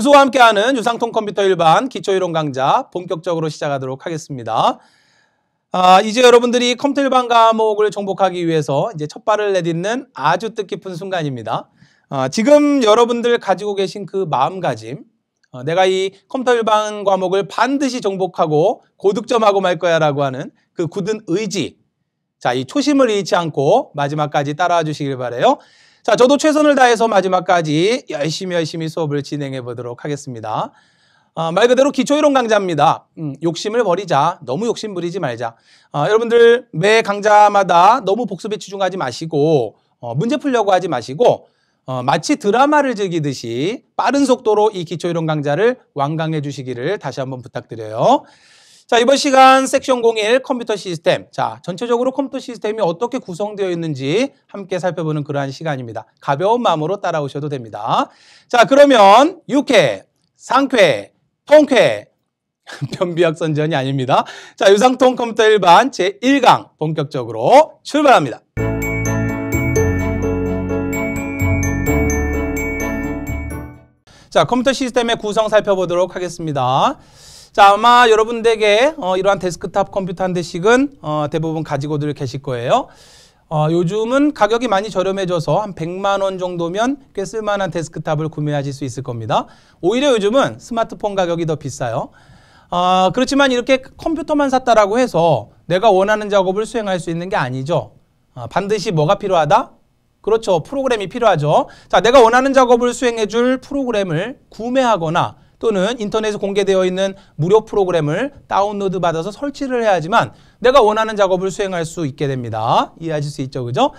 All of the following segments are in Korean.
교수와 함께하는 유상통 컴퓨터 일반 기초이론 강좌 본격적으로 시작하도록 하겠습니다. 아, 이제 여러분들이 컴퓨터 일반 과목을 정복하기 위해서 이제 첫 발을 내딛는 아주 뜻깊은 순간입니다. 아, 지금 여러분들 가지고 계신 그 마음가짐, 아, 내가 이 컴퓨터 일반 과목을 반드시 정복하고 고득점하고 말 거야라고 하는 그 굳은 의지, 자, 이 초심을 잃지 않고 마지막까지 따라와 주시길 바래요. 자, 저도 최선을 다해서 마지막까지 열심히 열심히 수업을 진행해 보도록 하겠습니다. 아, 말 그대로 기초이론 강좌입니다. 음, 욕심을 버리자. 너무 욕심 부리지 말자. 아, 여러분들 매 강좌마다 너무 복습에 치중하지 마시고 어, 문제 풀려고 하지 마시고 어, 마치 드라마를 즐기듯이 빠른 속도로 이 기초이론 강좌를 완강해 주시기를 다시 한번 부탁드려요. 자, 이번 시간 섹션 01 컴퓨터 시스템. 자, 전체적으로 컴퓨터 시스템이 어떻게 구성되어 있는지 함께 살펴보는 그러한 시간입니다. 가벼운 마음으로 따라오셔도 됩니다. 자, 그러면 6회 상쾌, 통쾌, 변비약 선전이 아닙니다. 자, 유상통 컴퓨터 일반 제1강 본격적으로 출발합니다. 자, 컴퓨터 시스템의 구성 살펴보도록 하겠습니다. 자, 아마 여러분 댁에 어, 이러한 데스크탑 컴퓨터 한 대씩은 어, 대부분 가지고들 계실 거예요. 어, 요즘은 가격이 많이 저렴해져서 한 100만 원 정도면 꽤 쓸만한 데스크탑을 구매하실 수 있을 겁니다. 오히려 요즘은 스마트폰 가격이 더 비싸요. 아, 그렇지만 이렇게 컴퓨터만 샀다라고 해서 내가 원하는 작업을 수행할 수 있는 게 아니죠. 아, 반드시 뭐가 필요하다? 그렇죠. 프로그램이 필요하죠. 자, 내가 원하는 작업을 수행해 줄 프로그램을 구매하거나 또는 인터넷에 공개되어 있는 무료 프로그램을 다운로드 받아서 설치를 해야지만 내가 원하는 작업을 수행할 수 있게 됩니다. 이해하실 수 있죠? 그죠?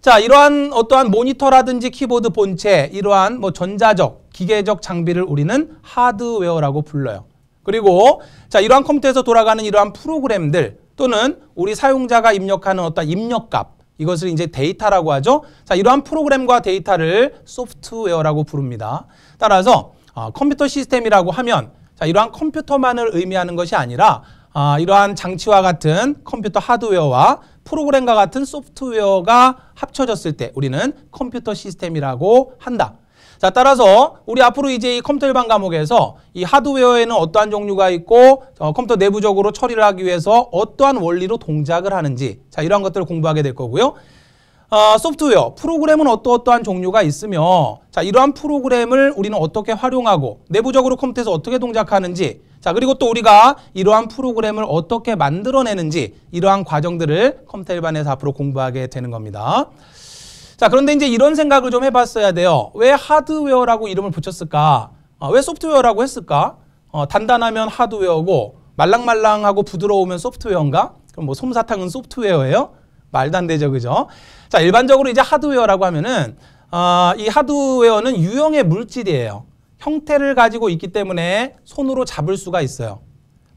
자, 이러한 어떠한 모니터라든지 키보드 본체, 이러한 뭐 전자적, 기계적 장비를 우리는 하드웨어라고 불러요. 그리고 자, 이러한 컴퓨터에서 돌아가는 이러한 프로그램들 또는 우리 사용자가 입력하는 어떤 입력값 이것을 이제 데이터라고 하죠. 자, 이러한 프로그램과 데이터를 소프트웨어라고 부릅니다. 따라서 아, 컴퓨터 시스템이라고 하면 자, 이러한 컴퓨터만을 의미하는 것이 아니라 아, 이러한 장치와 같은 컴퓨터 하드웨어와 프로그램과 같은 소프트웨어가 합쳐졌을 때 우리는 컴퓨터 시스템이라고 한다. 자, 따라서 우리 앞으로 이제 이 컴퓨터 일반 과목에서 이 하드웨어에는 어떠한 종류가 있고 어, 컴퓨터 내부적으로 처리를 하기 위해서 어떠한 원리로 동작을 하는지 자, 이러한 것들을 공부하게 될 거고요. 어, 소프트웨어, 프로그램은 어떠어떠한 종류가 있으며 자 이러한 프로그램을 우리는 어떻게 활용하고 내부적으로 컴퓨터에서 어떻게 동작하는지 자 그리고 또 우리가 이러한 프로그램을 어떻게 만들어내는지 이러한 과정들을 컴퓨터 일반에서 앞으로 공부하게 되는 겁니다. 자 그런데 이제 이런 생각을 좀 해봤어야 돼요. 왜 하드웨어라고 이름을 붙였을까? 어, 왜 소프트웨어라고 했을까? 어, 단단하면 하드웨어고 말랑말랑하고 부드러우면 소프트웨어인가? 그럼 뭐 솜사탕은 소프트웨어예요? 말도 안 되죠, 그죠? 자, 일반적으로 이제 하드웨어라고 하면은 어, 이 하드웨어는 유형의 물질이에요. 형태를 가지고 있기 때문에 손으로 잡을 수가 있어요.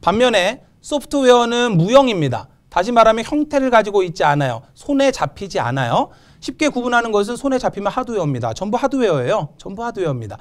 반면에 소프트웨어는 무형입니다. 다시 말하면 형태를 가지고 있지 않아요. 손에 잡히지 않아요. 쉽게 구분하는 것은 손에 잡히면 하드웨어입니다. 전부 하드웨어예요. 전부 하드웨어입니다.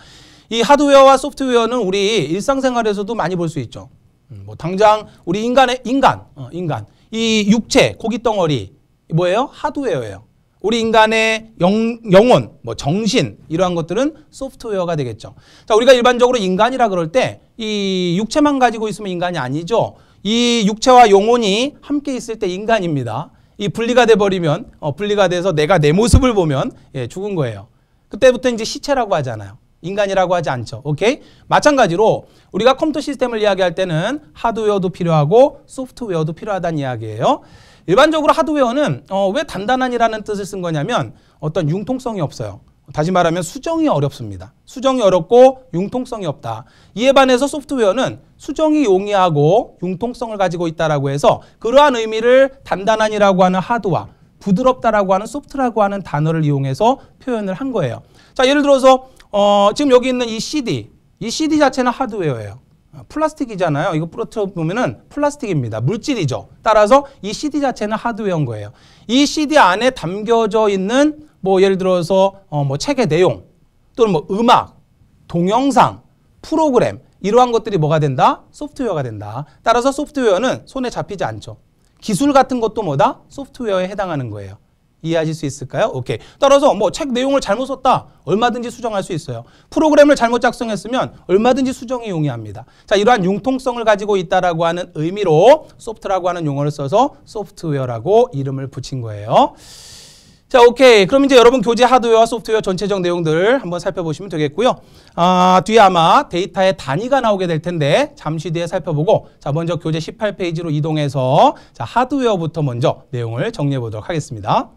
이 하드웨어와 소프트웨어는 우리 일상생활에서도 많이 볼 수 있죠. 음, 뭐 당장 우리 인간의 인간, 어, 인간, 이 육체, 고기 덩어리, 뭐예요? 하드웨어예요. 우리 인간의 영, 영혼, 뭐 정신 이러한 것들은 소프트웨어가 되겠죠. 자, 우리가 일반적으로 인간이라 그럴 때 이 육체만 가지고 있으면 인간이 아니죠. 이 육체와 영혼이 함께 있을 때 인간입니다. 이 분리가 돼 버리면 어, 분리가 돼서 내가 내 모습을 보면 예, 죽은 거예요. 그때부터 이제 시체라고 하잖아요. 인간이라고 하지 않죠. 오케이? 마찬가지로 우리가 컴퓨터 시스템을 이야기할 때는 하드웨어도 필요하고 소프트웨어도 필요하다는 이야기예요. 일반적으로 하드웨어는 어, 왜 단단한이라는 뜻을 쓴 거냐면 어떤 융통성이 없어요. 다시 말하면 수정이 어렵습니다. 수정이 어렵고 융통성이 없다. 이에 반해서 소프트웨어는 수정이 용이하고 융통성을 가지고 있다라고 해서 그러한 의미를 단단한이라고 하는 하드와 부드럽다라고 하는 소프트라고 하는 단어를 이용해서 표현을 한 거예요. 자, 예를 들어서 어, 지금 여기 있는 이 CD, 이 CD 자체는 하드웨어예요. 아, 플라스틱이잖아요. 이거 부러뜨려 보면은 플라스틱입니다. 물질이죠. 따라서 이 CD 자체는 하드웨어인 거예요. 이 CD 안에 담겨져 있는 뭐 예를 들어서 어뭐 책의 내용 또는 뭐 음악, 동영상, 프로그램 이러한 것들이 뭐가 된다? 소프트웨어가 된다. 따라서 소프트웨어는 손에 잡히지 않죠. 기술 같은 것도 뭐다? 소프트웨어에 해당하는 거예요. 이해하실 수 있을까요? 오케이. 따라서 뭐 책 내용을 잘못 썼다. 얼마든지 수정할 수 있어요. 프로그램을 잘못 작성했으면 얼마든지 수정이 용이합니다. 자, 이러한 융통성을 가지고 있다라고 하는 의미로 소프트라고 하는 용어를 써서 소프트웨어라고 이름을 붙인 거예요. 자, 오케이. 그럼 이제 여러분 교재 하드웨어와 소프트웨어 전체적 내용들 한번 살펴보시면 되겠고요. 아, 뒤에 아마 데이터의 단위가 나오게 될 텐데 잠시 뒤에 살펴보고 자, 먼저 교재 18페이지로 이동해서 자, 하드웨어부터 먼저 내용을 정리해 보도록 하겠습니다.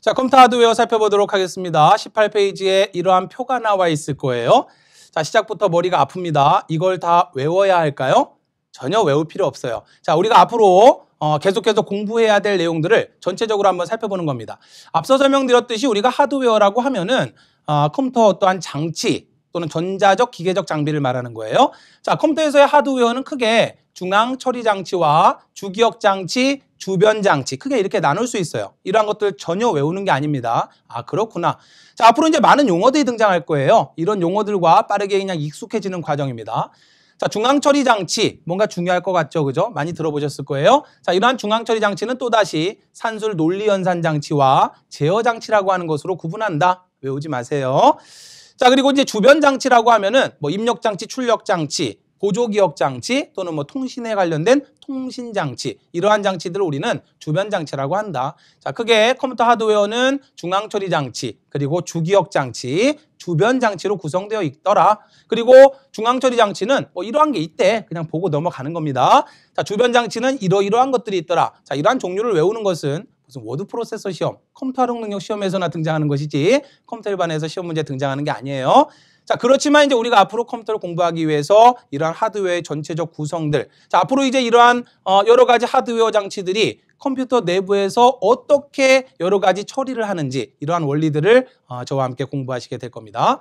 자, 컴퓨터 하드웨어 살펴보도록 하겠습니다. 18페이지에 이러한 표가 나와 있을 거예요. 자, 시작부터 머리가 아픕니다. 이걸 다 외워야 할까요? 전혀 외울 필요 없어요. 자, 우리가 앞으로 어, 계속해서 공부해야 될 내용들을 전체적으로 한번 살펴보는 겁니다. 앞서 설명드렸듯이 우리가 하드웨어라고 하면은 어, 컴퓨터 어떠한 장치 또는 전자적 기계적 장비를 말하는 거예요. 자, 컴퓨터에서의 하드웨어는 크게 중앙 처리 장치와 주기억 장치, 주변 장치 크게 이렇게 나눌 수 있어요. 이러한 것들 전혀 외우는 게 아닙니다. 아, 그렇구나. 자, 앞으로 이제 많은 용어들이 등장할 거예요. 이런 용어들과 빠르게 그냥 익숙해지는 과정입니다. 자, 중앙처리 장치 뭔가 중요할 것 같죠. 그죠? 많이 들어보셨을 거예요. 자, 이러한 중앙처리 장치는 또다시 산술 논리 연산 장치와 제어 장치라고 하는 것으로 구분한다. 외우지 마세요. 자, 그리고 이제 주변 장치라고 하면은 뭐 입력 장치, 출력 장치, 보조기억 장치 또는 뭐 통신에 관련된 통신 장치 이러한 장치들을 우리는 주변 장치라고 한다. 자, 크게 컴퓨터 하드웨어는 중앙 처리 장치 그리고 주기억 장치 주변 장치로 구성되어 있더라. 그리고 중앙 처리 장치는 뭐 이러한 게 있대 그냥 보고 넘어가는 겁니다. 자, 주변 장치는 이러이러한 것들이 있더라. 자, 이러한 종류를 외우는 것은 무슨 워드 프로세서 시험, 컴퓨터 활용 능력 시험에서나 등장하는 것이지 컴퓨터 일반에서 시험 문제 등장하는 게 아니에요. 자, 그렇지만 이제 우리가 앞으로 컴퓨터를 공부하기 위해서 이러한 하드웨어의 전체적 구성들. 자, 앞으로 이제 이러한 어, 여러 가지 하드웨어 장치들이 컴퓨터 내부에서 어떻게 여러 가지 처리를 하는지 이러한 원리들을 어, 저와 함께 공부하시게 될 겁니다.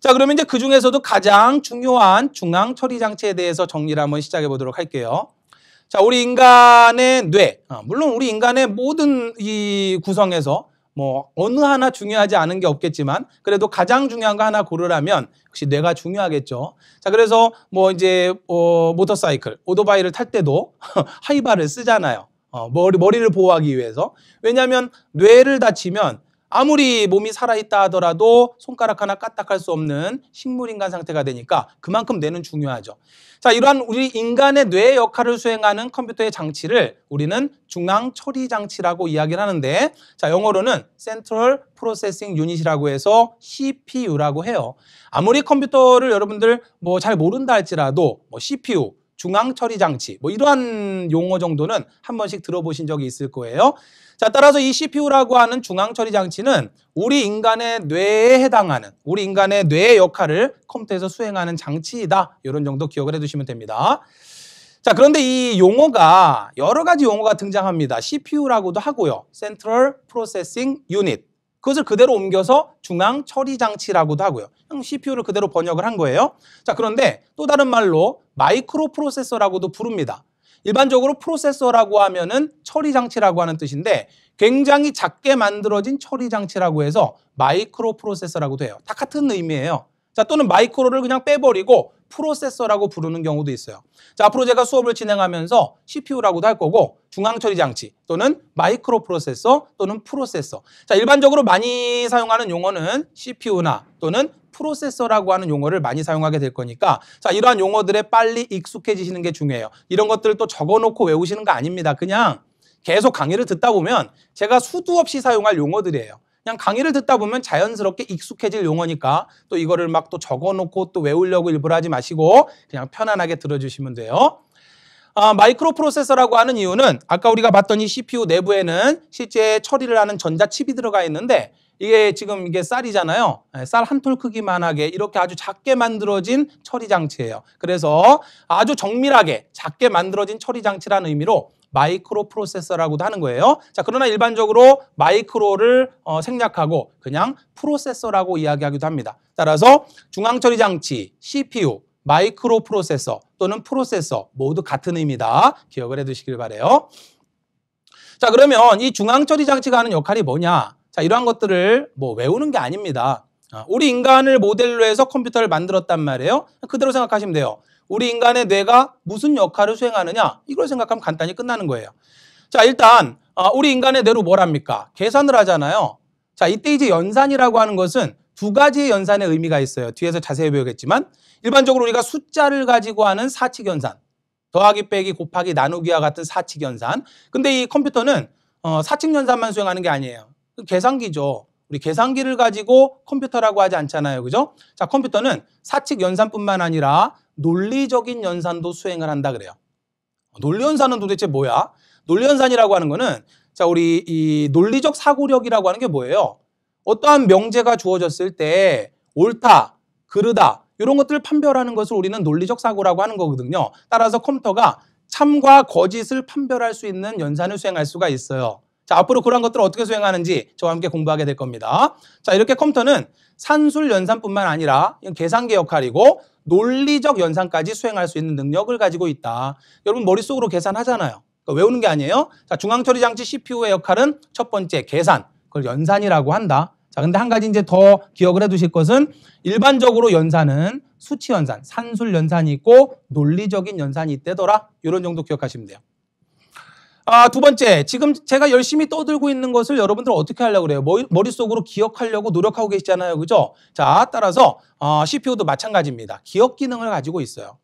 자, 그러면 이제 그 중에서도 가장 중요한 중앙 처리 장치에 대해서 정리를 한번 시작해 보도록 할게요. 자, 우리 인간의 뇌, 어, 물론 우리 인간의 모든 이 구성에서 뭐 어느 하나 중요하지 않은 게 없겠지만 그래도 가장 중요한 거 하나 고르라면 역시 뇌가 중요하겠죠. 자 그래서 뭐 이제 어, 모터사이클, 오토바이를 탈 때도 하이바를 쓰잖아요. 어, 머리 머리를 보호하기 위해서 왜냐하면 뇌를 다치면 아무리 몸이 살아있다 하더라도 손가락 하나 까딱할 수 없는 식물인간 상태가 되니까 그만큼 뇌는 중요하죠. 자, 이러한 우리 인간의 뇌 역할을 수행하는 컴퓨터의 장치를 우리는 중앙 처리 장치라고 이야기를 하는데 자, 영어로는 Central Processing Unit이라고 해서 CPU라고 해요. 아무리 컴퓨터를 여러분들 뭐 잘 모른다 할지라도 뭐 CPU, 중앙 처리 장치 뭐 이러한 용어 정도는 한 번씩 들어보신 적이 있을 거예요. 자, 따라서 이 CPU라고 하는 중앙 처리 장치는 우리 인간의 뇌에 해당하는 우리 인간의 뇌의 역할을 컴퓨터에서 수행하는 장치이다. 이런 정도 기억을 해 두시면 됩니다. 자, 그런데 이 용어가 여러 가지 용어가 등장합니다. CPU라고도 하고요. Central Processing Unit 그것을 그대로 옮겨서 중앙 처리 장치라고도 하고요. 그 CPU를 그대로 번역을 한 거예요. 자, 그런데 또 다른 말로 마이크로 프로세서라고도 부릅니다. 일반적으로 프로세서라고 하면은 처리 장치라고 하는 뜻인데 굉장히 작게 만들어진 처리 장치라고 해서 마이크로 프로세서라고도 해요. 다 같은 의미예요. 자, 또는 마이크로를 그냥 빼버리고 프로세서라고 부르는 경우도 있어요. 자, 앞으로 제가 수업을 진행하면서 CPU라고도 할 거고 중앙처리 장치 또는 마이크로 프로세서 또는 프로세서. 자, 일반적으로 많이 사용하는 용어는 CPU나 또는 프로세서라고 하는 용어를 많이 사용하게 될 거니까 자 이러한 용어들에 빨리 익숙해지시는 게 중요해요. 이런 것들을 또 적어놓고 외우시는 거 아닙니다. 그냥 계속 강의를 듣다 보면 제가 수두 없이 사용할 용어들이에요. 그냥 강의를 듣다 보면 자연스럽게 익숙해질 용어니까 또 이거를 막 또 적어놓고 또 외우려고 일부러 하지 마시고 그냥 편안하게 들어주시면 돼요. 아, 마이크로 프로세서라고 하는 이유는 아까 우리가 봤더니 CPU 내부에는 실제 처리를 하는 전자칩이 들어가 있는데 이게 지금 이게 쌀이잖아요. 네, 쌀한 톨 크기만하게 이렇게 아주 작게 만들어진 처리 장치예요. 그래서 아주 정밀하게 작게 만들어진 처리 장치라는 의미로 마이크로 프로세서라고도 하는 거예요. 자, 그러나 일반적으로 마이크로를 어, 생략하고 그냥 프로세서라고 이야기하기도 합니다. 따라서 중앙처리 장치, CPU, 마이크로 프로세서 또는 프로세서 모두 같은 의미다. 기억을 해 두시길 바래요. 자, 그러면 이 중앙처리 장치가 하는 역할이 뭐냐? 자, 이러한 것들을 뭐 외우는 게 아닙니다. 아, 우리 인간을 모델로 해서 컴퓨터를 만들었단 말이에요. 그대로 생각하시면 돼요. 우리 인간의 뇌가 무슨 역할을 수행하느냐 이걸 생각하면 간단히 끝나는 거예요. 자 일단 어, 우리 인간의 뇌로 뭘 합니까? 계산을 하잖아요. 자 이때 이제 연산이라고 하는 것은 두 가지의 연산의 의미가 있어요. 뒤에서 자세히 배우겠지만 일반적으로 우리가 숫자를 가지고 하는 사칙 연산 더하기 빼기 곱하기 나누기와 같은 사칙 연산 근데 이 컴퓨터는 어, 사칙 연산만 수행하는 게 아니에요. 그 계산기죠. 우리 계산기를 가지고 컴퓨터라고 하지 않잖아요. 그죠? 자, 컴퓨터는 사칙 연산뿐만 아니라 논리적인 연산도 수행을 한다 그래요. 논리연산은 도대체 뭐야? 논리연산이라고 하는 거는 자 우리 이 논리적 사고력이라고 하는 게 뭐예요? 어떠한 명제가 주어졌을 때 옳다, 그르다 이런 것들을 판별하는 것을 우리는 논리적 사고라고 하는 거거든요. 따라서 컴퓨터가 참과 거짓을 판별할 수 있는 연산을 수행할 수가 있어요. 자, 앞으로 그런 것들을 어떻게 수행하는지 저와 함께 공부하게 될 겁니다. 자, 이렇게 컴퓨터는 산술 연산뿐만 아니라 계산기 역할이고 논리적 연산까지 수행할 수 있는 능력을 가지고 있다. 여러분 머릿속으로 계산하잖아요. 그러니까 외우는 게 아니에요. 자, 중앙처리 장치 CPU의 역할은 첫 번째 계산, 그걸 연산이라고 한다. 자, 근데 한 가지 이제 더 기억을 해 두실 것은 일반적으로 연산은 수치 연산, 산술 연산이 있고 논리적인 연산이 있대더라. 이런 정도 기억하시면 돼요. 아, 두 번째, 지금 제가 열심히 떠들고 있는 것을 여러분들 어떻게 하려고 그래요? 머릿속으로 기억하려고 노력하고 계시잖아요. 그죠? 자, 따라서 어, CPU도 마찬가지입니다. 기억 기능을 가지고 있어요.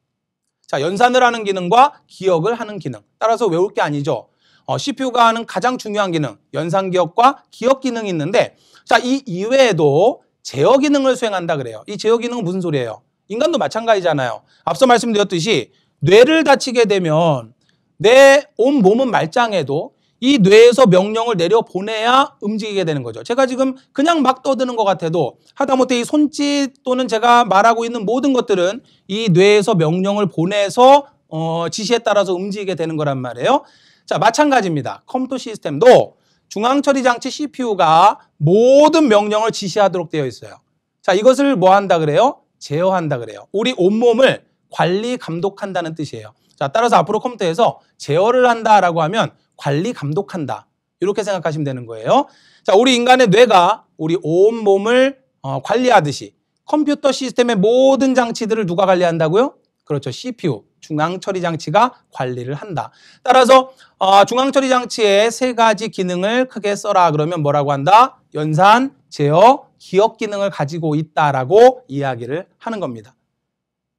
자, 연산을 하는 기능과 기억을 하는 기능. 따라서 외울 게 아니죠. 어, CPU가 하는 가장 중요한 기능, 연산 기억과 기억 기능이 있는데 자, 이 이외에도 제어 기능을 수행한다 그래요. 이 제어 기능은 무슨 소리예요? 인간도 마찬가지잖아요. 앞서 말씀드렸듯이 뇌를 다치게 되면 내온 몸은 말짱해도 이 뇌에서 명령을 내려 보내야 움직이게 되는 거죠. 제가 지금 그냥 막 떠드는 것 같아도 하다못해 이 손짓 또는 제가 말하고 있는 모든 것들은 이 뇌에서 명령을 보내서 어, 지시에 따라서 움직이게 되는 거란 말이에요. 자, 마찬가지입니다. 컴퓨터 시스템도 중앙처리 장치 CPU가 모든 명령을 지시하도록 되어 있어요. 자, 이것을 뭐 한다 그래요? 제어한다 그래요. 우리 온몸을 관리 감독한다는 뜻이에요. 자, 따라서 앞으로 컴퓨터에서 제어를 한다라고 하면 관리 감독한다. 이렇게 생각하시면 되는 거예요. 자, 우리 인간의 뇌가 우리 온 몸을 어, 관리하듯이 컴퓨터 시스템의 모든 장치들을 누가 관리한다고요? 그렇죠. CPU, 중앙처리 장치가 관리를 한다. 따라서 어, 중앙처리 장치의 세 가지 기능을 크게 써라. 그러면 뭐라고 한다? 연산, 제어, 기억 기능을 가지고 있다라고 이야기를 하는 겁니다.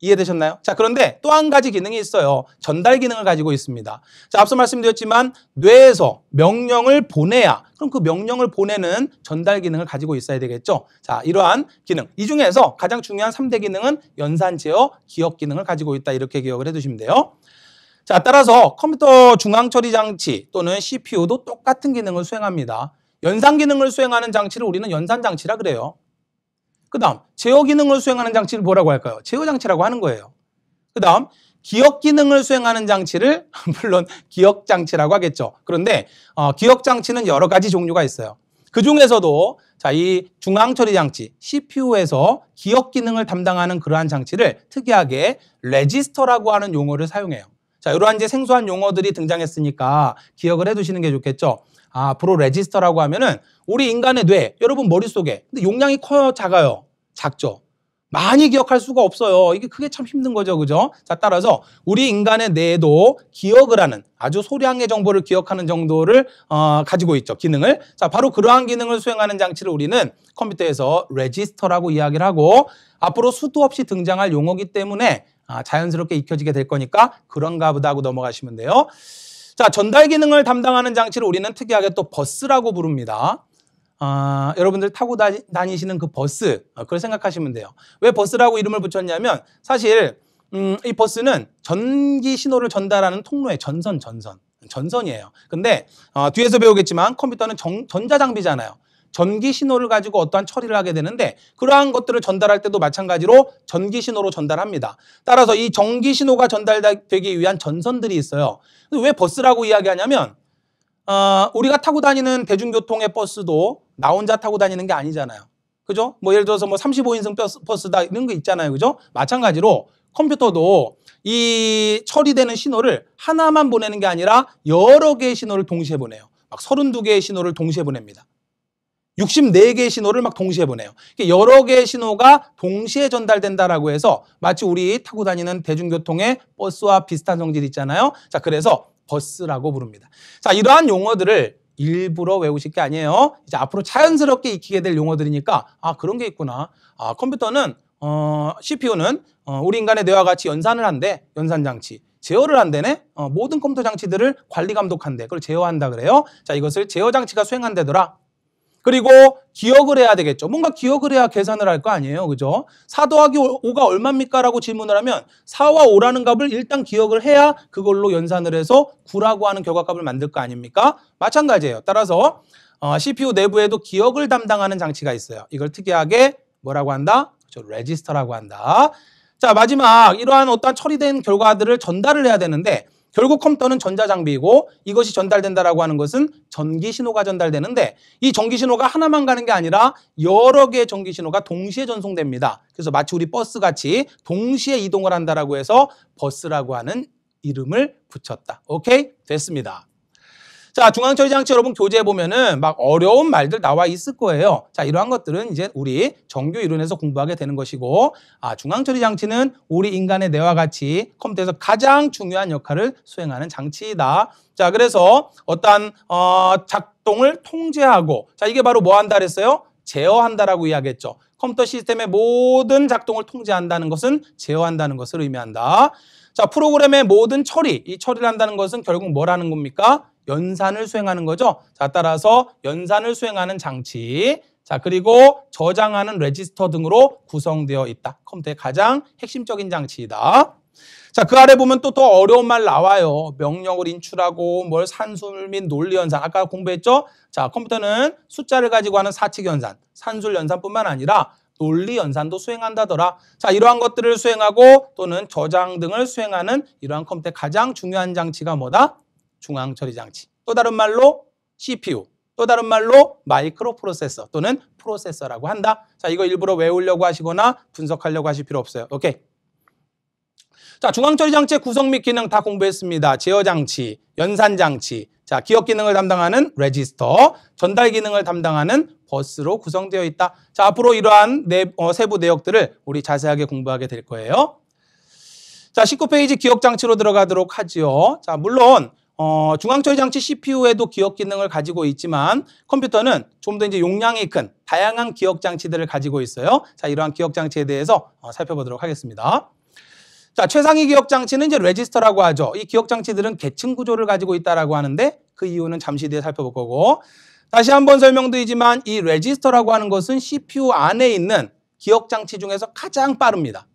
이해되셨나요? 자, 그런데 또 한 가지 기능이 있어요. 전달 기능을 가지고 있습니다. 자, 앞서 말씀드렸지만 뇌에서 명령을 보내야 그럼 그 명령을 보내는 전달 기능을 가지고 있어야 되겠죠. 자, 이러한 기능. 이 중에서 가장 중요한 3대 기능은 연산 제어 기억 기능을 가지고 있다. 이렇게 기억을 해 두시면 돼요. 자, 따라서 컴퓨터 중앙 처리 장치 또는 CPU도 똑같은 기능을 수행합니다. 연산 기능을 수행하는 장치를 우리는 연산 장치라 그래요. 그 다음 제어 기능을 수행하는 장치를 뭐라고 할까요? 제어 장치라고 하는 거예요. 그 다음 기억 기능을 수행하는 장치를 물론 기억 장치라고 하겠죠. 그런데 어, 기억 장치는 여러 가지 종류가 있어요. 그 중에서도 자, 이 중앙 처리 장치 CPU에서 기억 기능을 담당하는 그러한 장치를 특이하게 레지스터라고 하는 용어를 사용해요. 자, 이러한 이제 생소한 용어들이 등장했으니까 기억을 해 두시는 게 좋겠죠. 아, 앞으로 레지스터라고 하면은 우리 인간의 뇌, 여러분 머릿속에. 근데 용량이 커요, 작아요? 작죠. 많이 기억할 수가 없어요. 이게 크게참 힘든 거죠. 그죠? 자, 따라서 우리 인간의 뇌도 기억을 하는 아주 소량의 정보를 기억하는 정도를 어, 가지고 있죠. 기능을. 자, 바로 그러한 기능을 수행하는 장치를 우리는 컴퓨터에서 레지스터라고 이야기를 하고 앞으로 수도 없이 등장할 용어기 때문에 아, 자연스럽게 익혀지게 될 거니까 그런가 보다 하고 넘어가시면 돼요. 자, 전달 기능을 담당하는 장치를 우리는 특이하게 또 버스라고 부릅니다. 어, 여러분들 타고 다니, 시는그 버스 어, 그걸 생각하시면 돼요. 왜 버스라고 이름을 붙였냐면 사실 음, 이 버스는 전기 신호를 전달하는 통로의 전선 전선 전선이에요. 근데 어, 뒤에서 배우겠지만 컴퓨터는 정, 전자장비잖아요. 전기 신호를 가지고 어떠한 처리를 하게 되는데 그러한 것들을 전달할 때도 마찬가지로 전기 신호로 전달합니다. 따라서 이 전기 신호가 전달되기 위한 전선들이 있어요. 왜 버스라고 이야기하냐면 어, 우리가 타고 다니는 대중교통의 버스도 나 혼자 타고 다니는 게 아니잖아요. 그죠? 뭐 예를 들어서 뭐 35인승 버스, 버스다 이런 거 있잖아요. 그죠? 마찬가지로 컴퓨터도 이 처리되는 신호를 하나만 보내는 게 아니라 여러 개의 신호를 동시에 보내요. 막 32개의 신호를 동시에 보냅니다. 64개의 신호를 막 동시에 보내요. 여러 개의 신호가 동시에 전달된다라고 해서 마치 우리 타고 다니는 대중교통의 버스와 비슷한 성질이 있잖아요. 자, 그래서 버스라고 부릅니다. 자, 이러한 용어들을 일부러 외우실 게 아니에요. 이제 앞으로 자연스럽게 익히게 될 용어들이니까 아 그런 게 있구나. 아 컴퓨터는 어, CPU는 어, 우리 인간의 뇌와 같이 연산을 한대 연산 장치. 제어를 한대네. 어, 모든 컴퓨터 장치들을 관리 감독한대. 그걸 제어한다 그래요. 자 이것을 제어 장치가 수행한대더라. 그리고 기억을 해야 되겠죠. 뭔가 기억을 해야 계산을 할 거 아니에요. 그죠? 4 더하기 5가 얼마입니까? 라고 질문을 하면 4와 5라는 값을 일단 기억을 해야 그걸로 연산을 해서 9라고 하는 결과값을 만들 거 아닙니까? 마찬가지예요. 따라서 어, CPU 내부에도 기억을 담당하는 장치가 있어요. 이걸 특이하게 뭐라고 한다? 저 레지스터라고 한다. 자, 마지막 이러한 어떤 처리된 결과들을 전달을 해야 되는데 결국 컴퓨터는 전자장비이고 이것이 전달된다라고 하는 것은 전기 신호가 전달되는데 이 전기 신호가 하나만 가는 게 아니라 여러 개의 전기 신호가 동시에 전송됩니다. 그래서 마치 우리 버스 같이 동시에 이동을 한다라고 해서 버스라고 하는 이름을 붙였다. 오케이? 됐습니다. 자, 중앙처리 장치 여러분 교재에 보면은 막 어려운 말들 나와 있을 거예요. 자, 이러한 것들은 이제 우리 정규 이론에서 공부하게 되는 것이고, 아, 중앙처리 장치는 우리 인간의 뇌와 같이 컴퓨터에서 가장 중요한 역할을 수행하는 장치이다. 자, 그래서 어떠한 어, 작동을 통제하고, 자, 이게 바로 뭐 한다 그랬어요? 제어한다라고 이야기했죠. 컴퓨터 시스템의 모든 작동을 통제한다는 것은 제어한다는 것을 의미한다. 자, 프로그램의 모든 처리, 이 처리를 한다는 것은 결국 뭐라는 겁니까? 연산을 수행하는 거죠. 자, 따라서 연산을 수행하는 장치. 자, 그리고 저장하는 레지스터 등으로 구성되어 있다. 컴퓨터의 가장 핵심적인 장치이다. 자, 그 아래 보면 또 더 어려운 말 나와요. 명령을 인출하고 뭘 산술 및 논리 연산. 아까 공부했죠? 자, 컴퓨터는 숫자를 가지고 하는 사칙 연산, 산술 연산뿐만 아니라 논리 연산도 수행한다더라. 자, 이러한 것들을 수행하고 또는 저장 등을 수행하는 이러한 컴퓨터의 가장 중요한 장치가 뭐다? 중앙 처리 장치. 또 다른 말로 CPU. 또 다른 말로 마이크로 프로세서 또는 프로세서라고 한다. 자, 이거 일부러 외우려고 하시거나 분석하려고 하실 필요 없어요. 오케이. 자, 중앙처리 장치의 구성 및 기능 다 공부했습니다. 제어 장치, 연산 장치, 자, 기억 기능을 담당하는 레지스터, 전달 기능을 담당하는 버스로 구성되어 있다. 자, 앞으로 이러한 내, 네, 어, 세부 내역들을 우리 자세하게 공부하게 될 거예요. 자, 19페이지 기억 장치로 들어가도록 하지요. 자, 물론 어, 중앙처리 장치 CPU에도 기억 기능을 가지고 있지만 컴퓨터는 좀 더 이제 용량이 큰 다양한 기억 장치들을 가지고 있어요. 자, 이러한 기억 장치에 대해서 어, 살펴보도록 하겠습니다. 자, 최상위 기억 장치는 이제 레지스터라고 하죠. 이 기억 장치들은 계층 구조를 가지고 있다라고 하는데 그 이유는 잠시 뒤에 살펴볼 거고 다시 한번 설명드리지만 이 레지스터라고 하는 것은 CPU 안에 있는 기억 장치 중에서 가장 빠릅니다.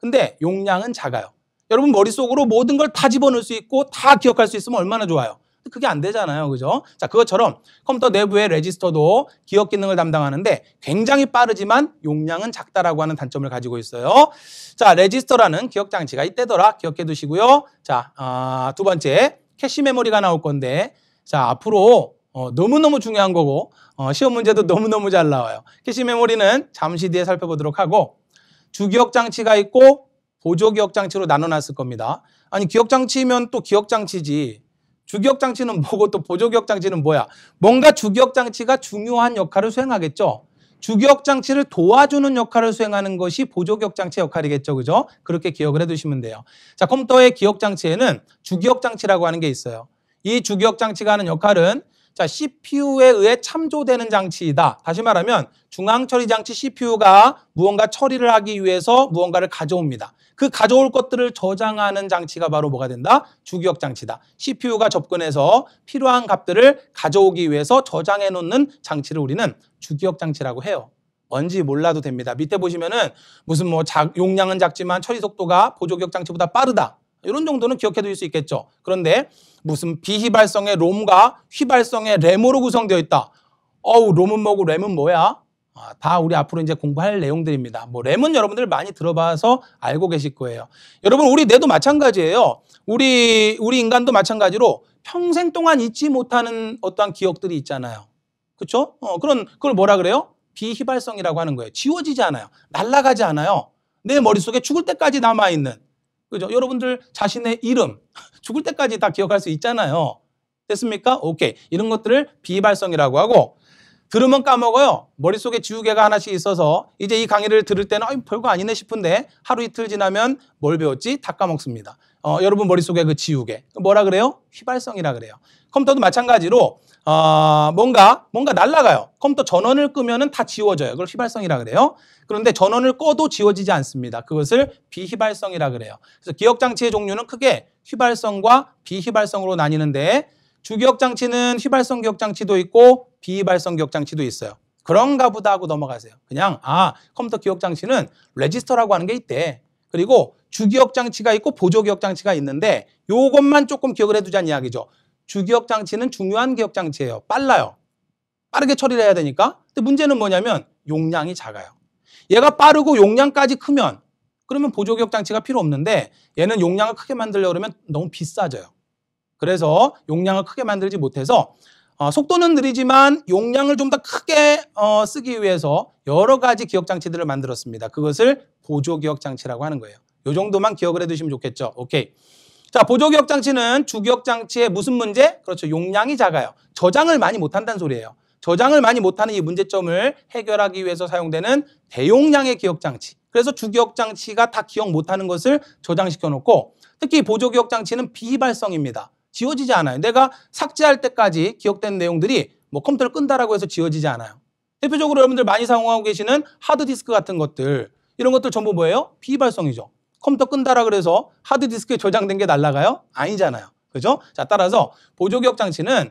근데 용량은 작아요. 여러분 머릿속으로 모든 걸 다 집어넣을 수 있고 다 기억할 수 있으면 얼마나 좋아요. 그게 안 되잖아요. 그죠? 자, 그것처럼 컴퓨터 내부의 레지스터도 기억 기능을 담당하는데 굉장히 빠르지만 용량은 작다라고 하는 단점을 가지고 있어요. 자, 레지스터라는 기억 장치가 이때더라 기억해 두시고요. 자, 아, 두 번째 캐시 메모리가 나올 건데 자, 앞으로 어, 너무너무 중요한 거고 어, 시험 문제도 너무너무 잘 나와요. 캐시 메모리는 잠시 뒤에 살펴보도록 하고 주기억 장치가 있고 보조 기억장치로 나눠놨을 겁니다. 아니 기억장치면 또 기억장치지. 주기억장치는 뭐고 또 보조 기억장치는 뭐야. 뭔가 주기억장치가 중요한 역할을 수행하겠죠. 주기억장치를 도와주는 역할을 수행하는 것이 보조기억장치 역할이겠죠. 그죠? 그렇게 기억을 해두시면 돼요. 자, 컴퓨터의 기억장치에는 주기억장치라고 하는 게 있어요. 이 주기억장치가 하는 역할은 자, CPU에 의해 참조되는 장치이다. 다시 말하면 중앙처리 장치 CPU가 무언가 처리를 하기 위해서 무언가를 가져옵니다. 그 가져올 것들을 저장하는 장치가 바로 뭐가 된다? 주기억 장치다. CPU가 접근해서 필요한 값들을 가져오기 위해서 저장해 놓는 장치를 우리는 주기억 장치라고 해요. 뭔지 몰라도 됩니다. 밑에 보시면은 무슨 뭐 자, 용량은 작지만 처리 속도가 보조기억 장치보다 빠르다. 이런 정도는 기억해둘 수 있겠죠. 그런데 무슨 비휘발성의 롬과 휘발성의 레모로 구성되어 있다. 어우 롬은 뭐고 램은 뭐야? 아, 다 우리 앞으로 이제 공부할 내용들입니다. 뭐 램은 여러분들 많이 들어봐서 알고 계실 거예요. 여러분 우리 뇌도 마찬가지예요. 우리 우리 인간도 마찬가지로 평생 동안 잊지 못하는 어떠한 기억들이 있잖아요. 그렇죠? 어, 그런 그걸 뭐라 그래요? 비휘발성이라고 하는 거예요. 지워지지 않아요. 날아가지 않아요. 내 머릿속에 죽을 때까지 남아 있는 그죠? 여러분들 자신의 이름 죽을 때까지 다 기억할 수 있잖아요. 됐습니까? 오케이. 이런 것들을 비발성이라고 하고 들으면 까먹어요. 머릿속에 지우개가 하나씩 있어서 이제 이 강의를 들을 때는 아, 별거 아니네 싶은데 하루 이틀 지나면 뭘 배웠지? 다 까먹습니다. 어, 여러분 머릿속에 그 지우개. 뭐라 그래요? 휘발성이라 그래요. 컴퓨터도 마찬가지로 어, 뭔가 뭔가 날라가요. 컴퓨터 전원을 끄면은 다 지워져요. 그걸 휘발성이라 그래요. 그런데 전원을 꺼도 지워지지 않습니다. 그것을 비휘발성이라 그래요. 그래서 기억 장치의 종류는 크게 휘발성과 비휘발성으로 나뉘는데 주기억 장치는 휘발성 기억 장치도 있고 비휘발성 기억 장치도 있어요. 그런가 보다 하고 넘어가세요. 그냥 아 컴퓨터 기억 장치는 레지스터라고 하는 게 있대. 그리고 주기억 장치가 있고 보조 기억 장치가 있는데 요것만 조금 기억을 해두자는 이야기죠. 주기억 장치는 중요한 기억 장치예요. 빨라요. 빠르게 처리를 해야 되니까. 근데 문제는 뭐냐면 용량이 작아요. 얘가 빠르고 용량까지 크면 그러면 보조 기억 장치가 필요 없는데 얘는 용량을 크게 만들려고 그러면 너무 비싸져요. 그래서 용량을 크게 만들지 못해서 어, 속도는 느리지만 용량을 좀 더 크게 어, 쓰기 위해서 여러 가지 기억 장치들을 만들었습니다. 그것을 보조 기억 장치라고 하는 거예요. 이 정도만 기억을 해두시면 좋겠죠. 오케이. 자, 보조기억 장치는 주기억 장치의 무슨 문제? 그렇죠. 용량이 작아요. 저장을 많이 못 한다는 소리예요. 저장을 많이 못 하는 이 문제점을 해결하기 위해서 사용되는 대용량의 기억 장치. 그래서 주기억 장치가 다 기억 못 하는 것을 저장시켜 놓고 특히 보조기억 장치는 비발성입니다. 지워지지 않아요. 내가 삭제할 때까지 기억된 내용들이 뭐 컴퓨터를 끈다라고 해서 지워지지 않아요. 대표적으로 여러분들 많이 사용하고 계시는 하드디스크 같은 것들 이런 것들 전부 뭐예요? 비발성이죠. 컴퓨터 끈다라 그래서 하드디스크에 저장된 게 날라가요? 아니잖아요. 그죠? 자, 따라서 보조기억 장치는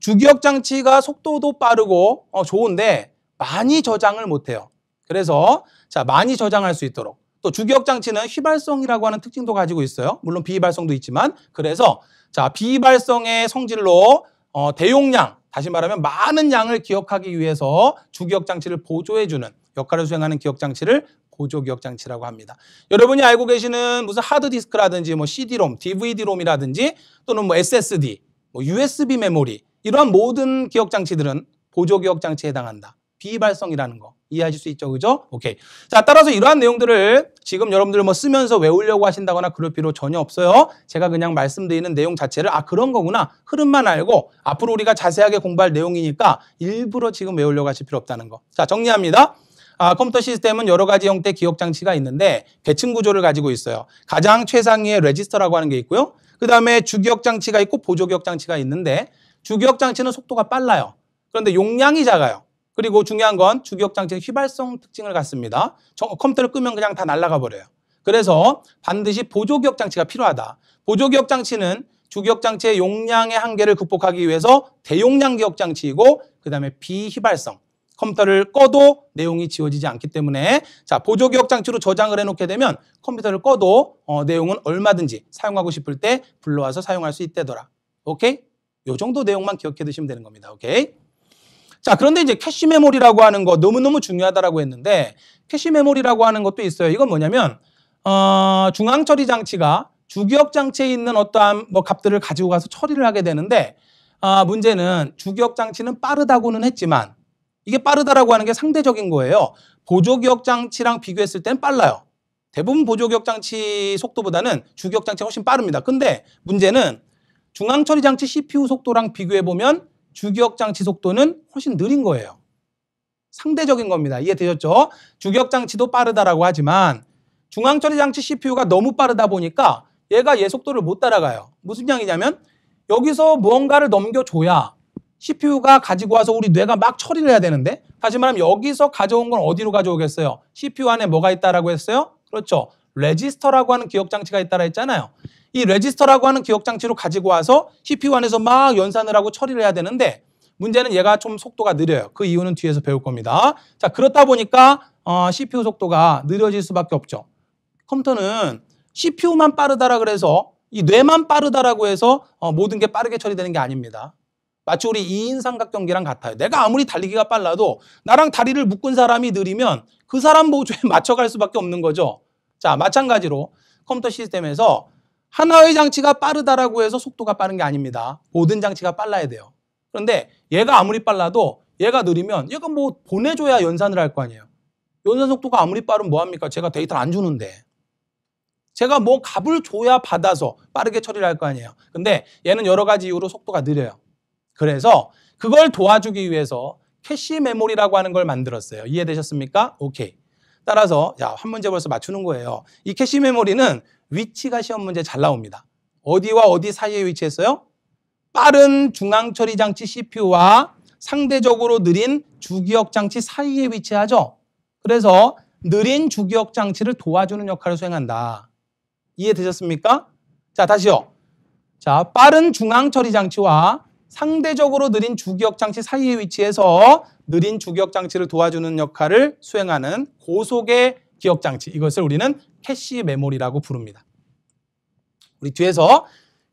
주기억 장치가 속도도 빠르고 어, 좋은데 많이 저장을 못해요. 그래서 자 많이 저장할 수 있도록 또 주기억 장치는 휘발성이라고 하는 특징도 가지고 있어요. 물론 비휘발성도 있지만 그래서 자 비휘발성의 성질로 어, 대용량 다시 말하면 많은 양을 기억하기 위해서 주기억 장치를 보조해주는 역할을 수행하는 기억 장치를 보조 기억 장치라고 합니다. 여러분이 알고 계시는 무슨 하드 디스크라든지 뭐 c d 롬 d v d 롬이라든지 또는 뭐 SSD, 뭐 USB 메모리 이러한 모든 기억 장치들은 보조 기억 장치에 해당한다. 비발성이라는 거 이해하실 수 있죠, 그죠? 오케이. 자, 따라서 이러한 내용들을 지금 여러분들 뭐 쓰면서 외우려고 하신다거나 그럴 필요 전혀 없어요. 제가 그냥 말씀드리는 내용 자체를 아 그런 거구나 흐름만 알고 앞으로 우리가 자세하게 공부할 내용이니까 일부러 지금 외우려고 하실 필요 없다는 거. 자, 정리합니다. 아, 컴퓨터 시스템은 여러 가지 형태 의 기억 장치가 있는데 계층 구조를 가지고 있어요. 가장 최상위의 레지스터라고 하는 게 있고요. 그 다음에 주기억 장치가 있고 보조기억 장치가 있는데 주기억 장치는 속도가 빨라요. 그런데 용량이 작아요. 그리고 중요한 건 주기억 장치의 휘발성 특징을 갖습니다. 컴퓨터를 끄면 그냥 다 날아가 버려요. 그래서 반드시 보조기억 장치가 필요하다. 보조기억 장치는 주기억 장치의 용량의 한계를 극복하기 위해서 대용량 기억 장치이고 그다음에 비휘발성 컴퓨터를 꺼도 내용이 지워지지 않기 때문에 자 보조 기억 장치로 저장을 해놓게 되면 컴퓨터를 꺼도 어, 내용은 얼마든지 사용하고 싶을 때 불러와서 사용할 수 있대더라. 오케이? 요 정도 내용만 기억해 두시면 되는 겁니다. 오케이? 자, 그런데 이제 캐시 메모리라고 하는 거 너무너무 중요하다라고 했는데 캐시 메모리라고 하는 것도 있어요. 이건 뭐냐면 어, 중앙 처리 장치가 주기억 장치에 있는 어떠한 뭐 값들을 가지고 가서 처리를 하게 되는데 어, 문제는 주기억 장치는 빠르다고는 했지만 이게 빠르다라고 하는 게 상대적인 거예요. 보조기억 장치랑 비교했을 땐 빨라요. 대부분 보조기억 장치 속도보다는 주기억 장치가 훨씬 빠릅니다. 근데 문제는 중앙처리 장치 CPU 속도랑 비교해보면 주기억 장치 속도는 훨씬 느린 거예요. 상대적인 겁니다. 이해되셨죠? 주기억 장치도 빠르다라고 하지만 중앙처리 장치 CPU가 너무 빠르다 보니까 얘가 얘 속도를 못 따라가요. 무슨 양이냐면 여기서 무언가를 넘겨줘야 CPU가 가지고 와서 우리 뇌가 막 처리를 해야 되는데 다시 말하면 여기서 가져온 건 어디로 가져오겠어요? CPU 안에 뭐가 있다라고 했어요? 그렇죠. 레지스터라고 하는 기억 장치가 있다라 했잖아요. 이 레지스터라고 하는 기억 장치로 가지고 와서 CPU 안에서 막 연산을 하고 처리를 해야 되는데 문제는 얘가 좀 속도가 느려요. 그 이유는 뒤에서 배울 겁니다. 자, 그렇다 보니까 어, CPU 속도가 느려질 수밖에 없죠. 컴퓨터는 CPU만 빠르다라 그래서 이 뇌만 빠르다라고 해서 어, 모든 게 빠르게 처리되는 게 아닙니다. 마치 우리 2인 삼각 경기랑 같아요. 내가 아무리 달리기가 빨라도 나랑 다리를 묶은 사람이 느리면 그 사람 보조에 맞춰갈 수밖에 없는 거죠. 자, 마찬가지로 컴퓨터 시스템에서 하나의 장치가 빠르다라고 해서 속도가 빠른 게 아닙니다. 모든 장치가 빨라야 돼요. 그런데 얘가 아무리 빨라도 얘가 느리면 얘가 뭐 보내줘야 연산을 할 거 아니에요. 연산 속도가 아무리 빠르면 뭐합니까? 제가 데이터를 안 주는데. 제가 뭐 값을 줘야 받아서 빠르게 처리를 할 거 아니에요. 근데 얘는 여러 가지 이유로 속도가 느려요. 그래서 그걸 도와주기 위해서 캐시 메모리라고 하는 걸 만들었어요. 이해되셨습니까? 오케이. 따라서 야, 한 문제 벌써 맞추는 거예요. 이 캐시 메모리는 위치가 시험 문제 잘 나옵니다. 어디와 어디 사이에 위치했어요? 빠른 중앙 처리 장치 CPU와 상대적으로 느린 주기억 장치 사이에 위치하죠. 그래서 느린 주기억 장치를 도와주는 역할을 수행한다. 이해되셨습니까? 자, 다시요. 자, 빠른 중앙 처리 장치와 상대적으로 느린 주기억 장치 사이에 위치해서 느린 주기억 장치를 도와주는 역할을 수행하는 고속의 기억 장치 이것을 우리는 캐시 메모리라고 부릅니다. 우리 뒤에서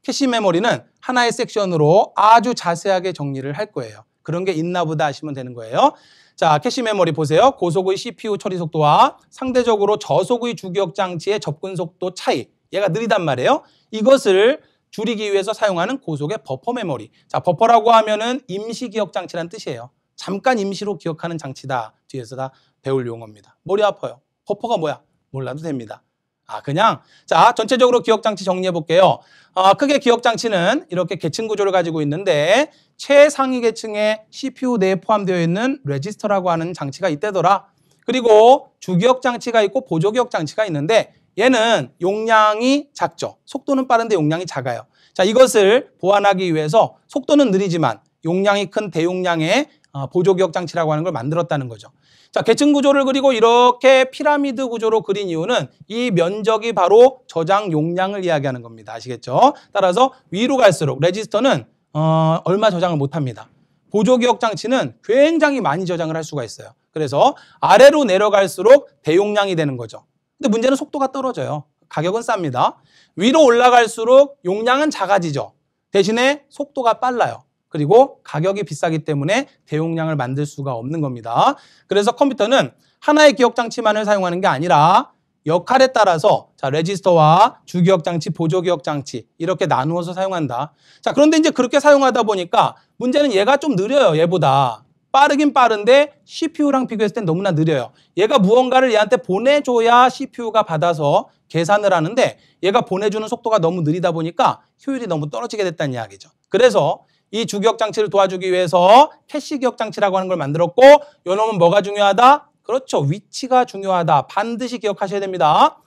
캐시 메모리는 하나의 섹션으로 아주 자세하게 정리를 할 거예요. 그런 게 있나 보다 하시면 되는 거예요. 자, 캐시 메모리 보세요. 고속의 CPU 처리 속도와 상대적으로 저속의 주기억 장치의 접근 속도 차이. 얘가 느리단 말이에요. 이것을 줄이기 위해서 사용하는 고속의 버퍼 메모리. 자, 버퍼라고 하면은 임시 기억 장치란 뜻이에요. 잠깐 임시로 기억하는 장치다. 뒤에서 다 배울 용어입니다. 머리 아파요. 버퍼가 뭐야? 몰라도 됩니다. 아, 그냥 자, 전체적으로 기억 장치 정리해 볼게요. 아, 크게 기억 장치는 이렇게 계층 구조를 가지고 있는데 최상위 계층의 CPU 내에 포함되어 있는 레지스터라고 하는 장치가 있대더라. 그리고 주기억 장치가 있고 보조기억 장치가 있는데 얘는 용량이 작죠. 속도는 빠른데 용량이 작아요. 자, 이것을 보완하기 위해서 속도는 느리지만 용량이 큰 대용량의 어, 보조기억 장치라고 하는 걸 만들었다는 거죠. 자, 계층 구조를 그리고 이렇게 피라미드 구조로 그린 이유는 이 면적이 바로 저장 용량을 이야기하는 겁니다. 아시겠죠? 따라서 위로 갈수록 레지스터는 어, 얼마 저장을 못 합니다. 보조기억 장치는 굉장히 많이 저장을 할 수가 있어요. 그래서 아래로 내려갈수록 대용량이 되는 거죠. 근데 문제는 속도가 떨어져요. 가격은 쌉니다. 위로 올라갈수록 용량은 작아지죠. 대신에 속도가 빨라요. 그리고 가격이 비싸기 때문에 대용량을 만들 수가 없는 겁니다. 그래서 컴퓨터는 하나의 기억장치만을 사용하는 게 아니라 역할에 따라서 자 레지스터와 주기억장치, 보조기억장치 이렇게 나누어서 사용한다. 자 그런데 이제 그렇게 사용하다 보니까 문제는 얘가 좀 느려요. 얘보다. 빠르긴 빠른데 CPU랑 비교했을 땐 너무나 느려요. 얘가 무언가를 얘한테 보내줘야 CPU가 받아서 계산을 하는데 얘가 보내주는 속도가 너무 느리다 보니까 효율이 너무 떨어지게 됐다는 이야기죠. 그래서 이 주기억 장치를 도와주기 위해서 캐시 기억 장치라고 하는 걸 만들었고 요놈은 뭐가 중요하다? 그렇죠. 위치가 중요하다. 반드시 기억하셔야 됩니다.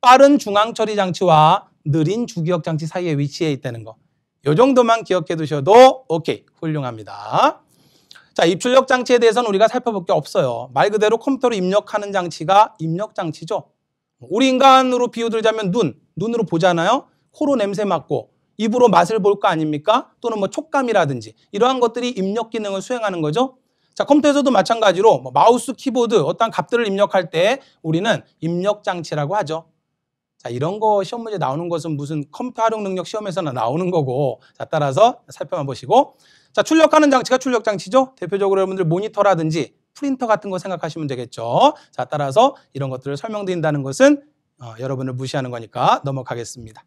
빠른 중앙 처리 장치와 느린 주기억 장치 사이에위치해 있다는 거. 요 정도만 기억해 두셔도 오케이. 훌륭합니다. 자, 입출력 장치에 대해서는 우리가 살펴볼 게 없어요. 말 그대로 컴퓨터로 입력하는 장치가 입력 장치죠. 우리 인간으로 비유들자면 눈, 눈으로 보잖아요. 코로 냄새 맡고 입으로 맛을 볼 거 아닙니까? 또는 뭐 촉감이라든지 이러한 것들이 입력 기능을 수행하는 거죠. 자, 컴퓨터에서도 마찬가지로 뭐 마우스, 키보드 어떤 값들을 입력할 때 우리는 입력 장치라고 하죠. 자, 이런 거 시험 문제 나오는 것은 무슨 컴퓨터 활용 능력 시험에서나 나오는 거고 자, 따라서 살펴만 보시고 자, 출력하는 장치가 출력 장치죠. 대표적으로 여러분들 모니터라든지 프린터 같은 거 생각하시면 되겠죠. 자, 따라서 이런 것들을 설명드린다는 것은 어, 여러분을 무시하는 거니까 넘어가겠습니다.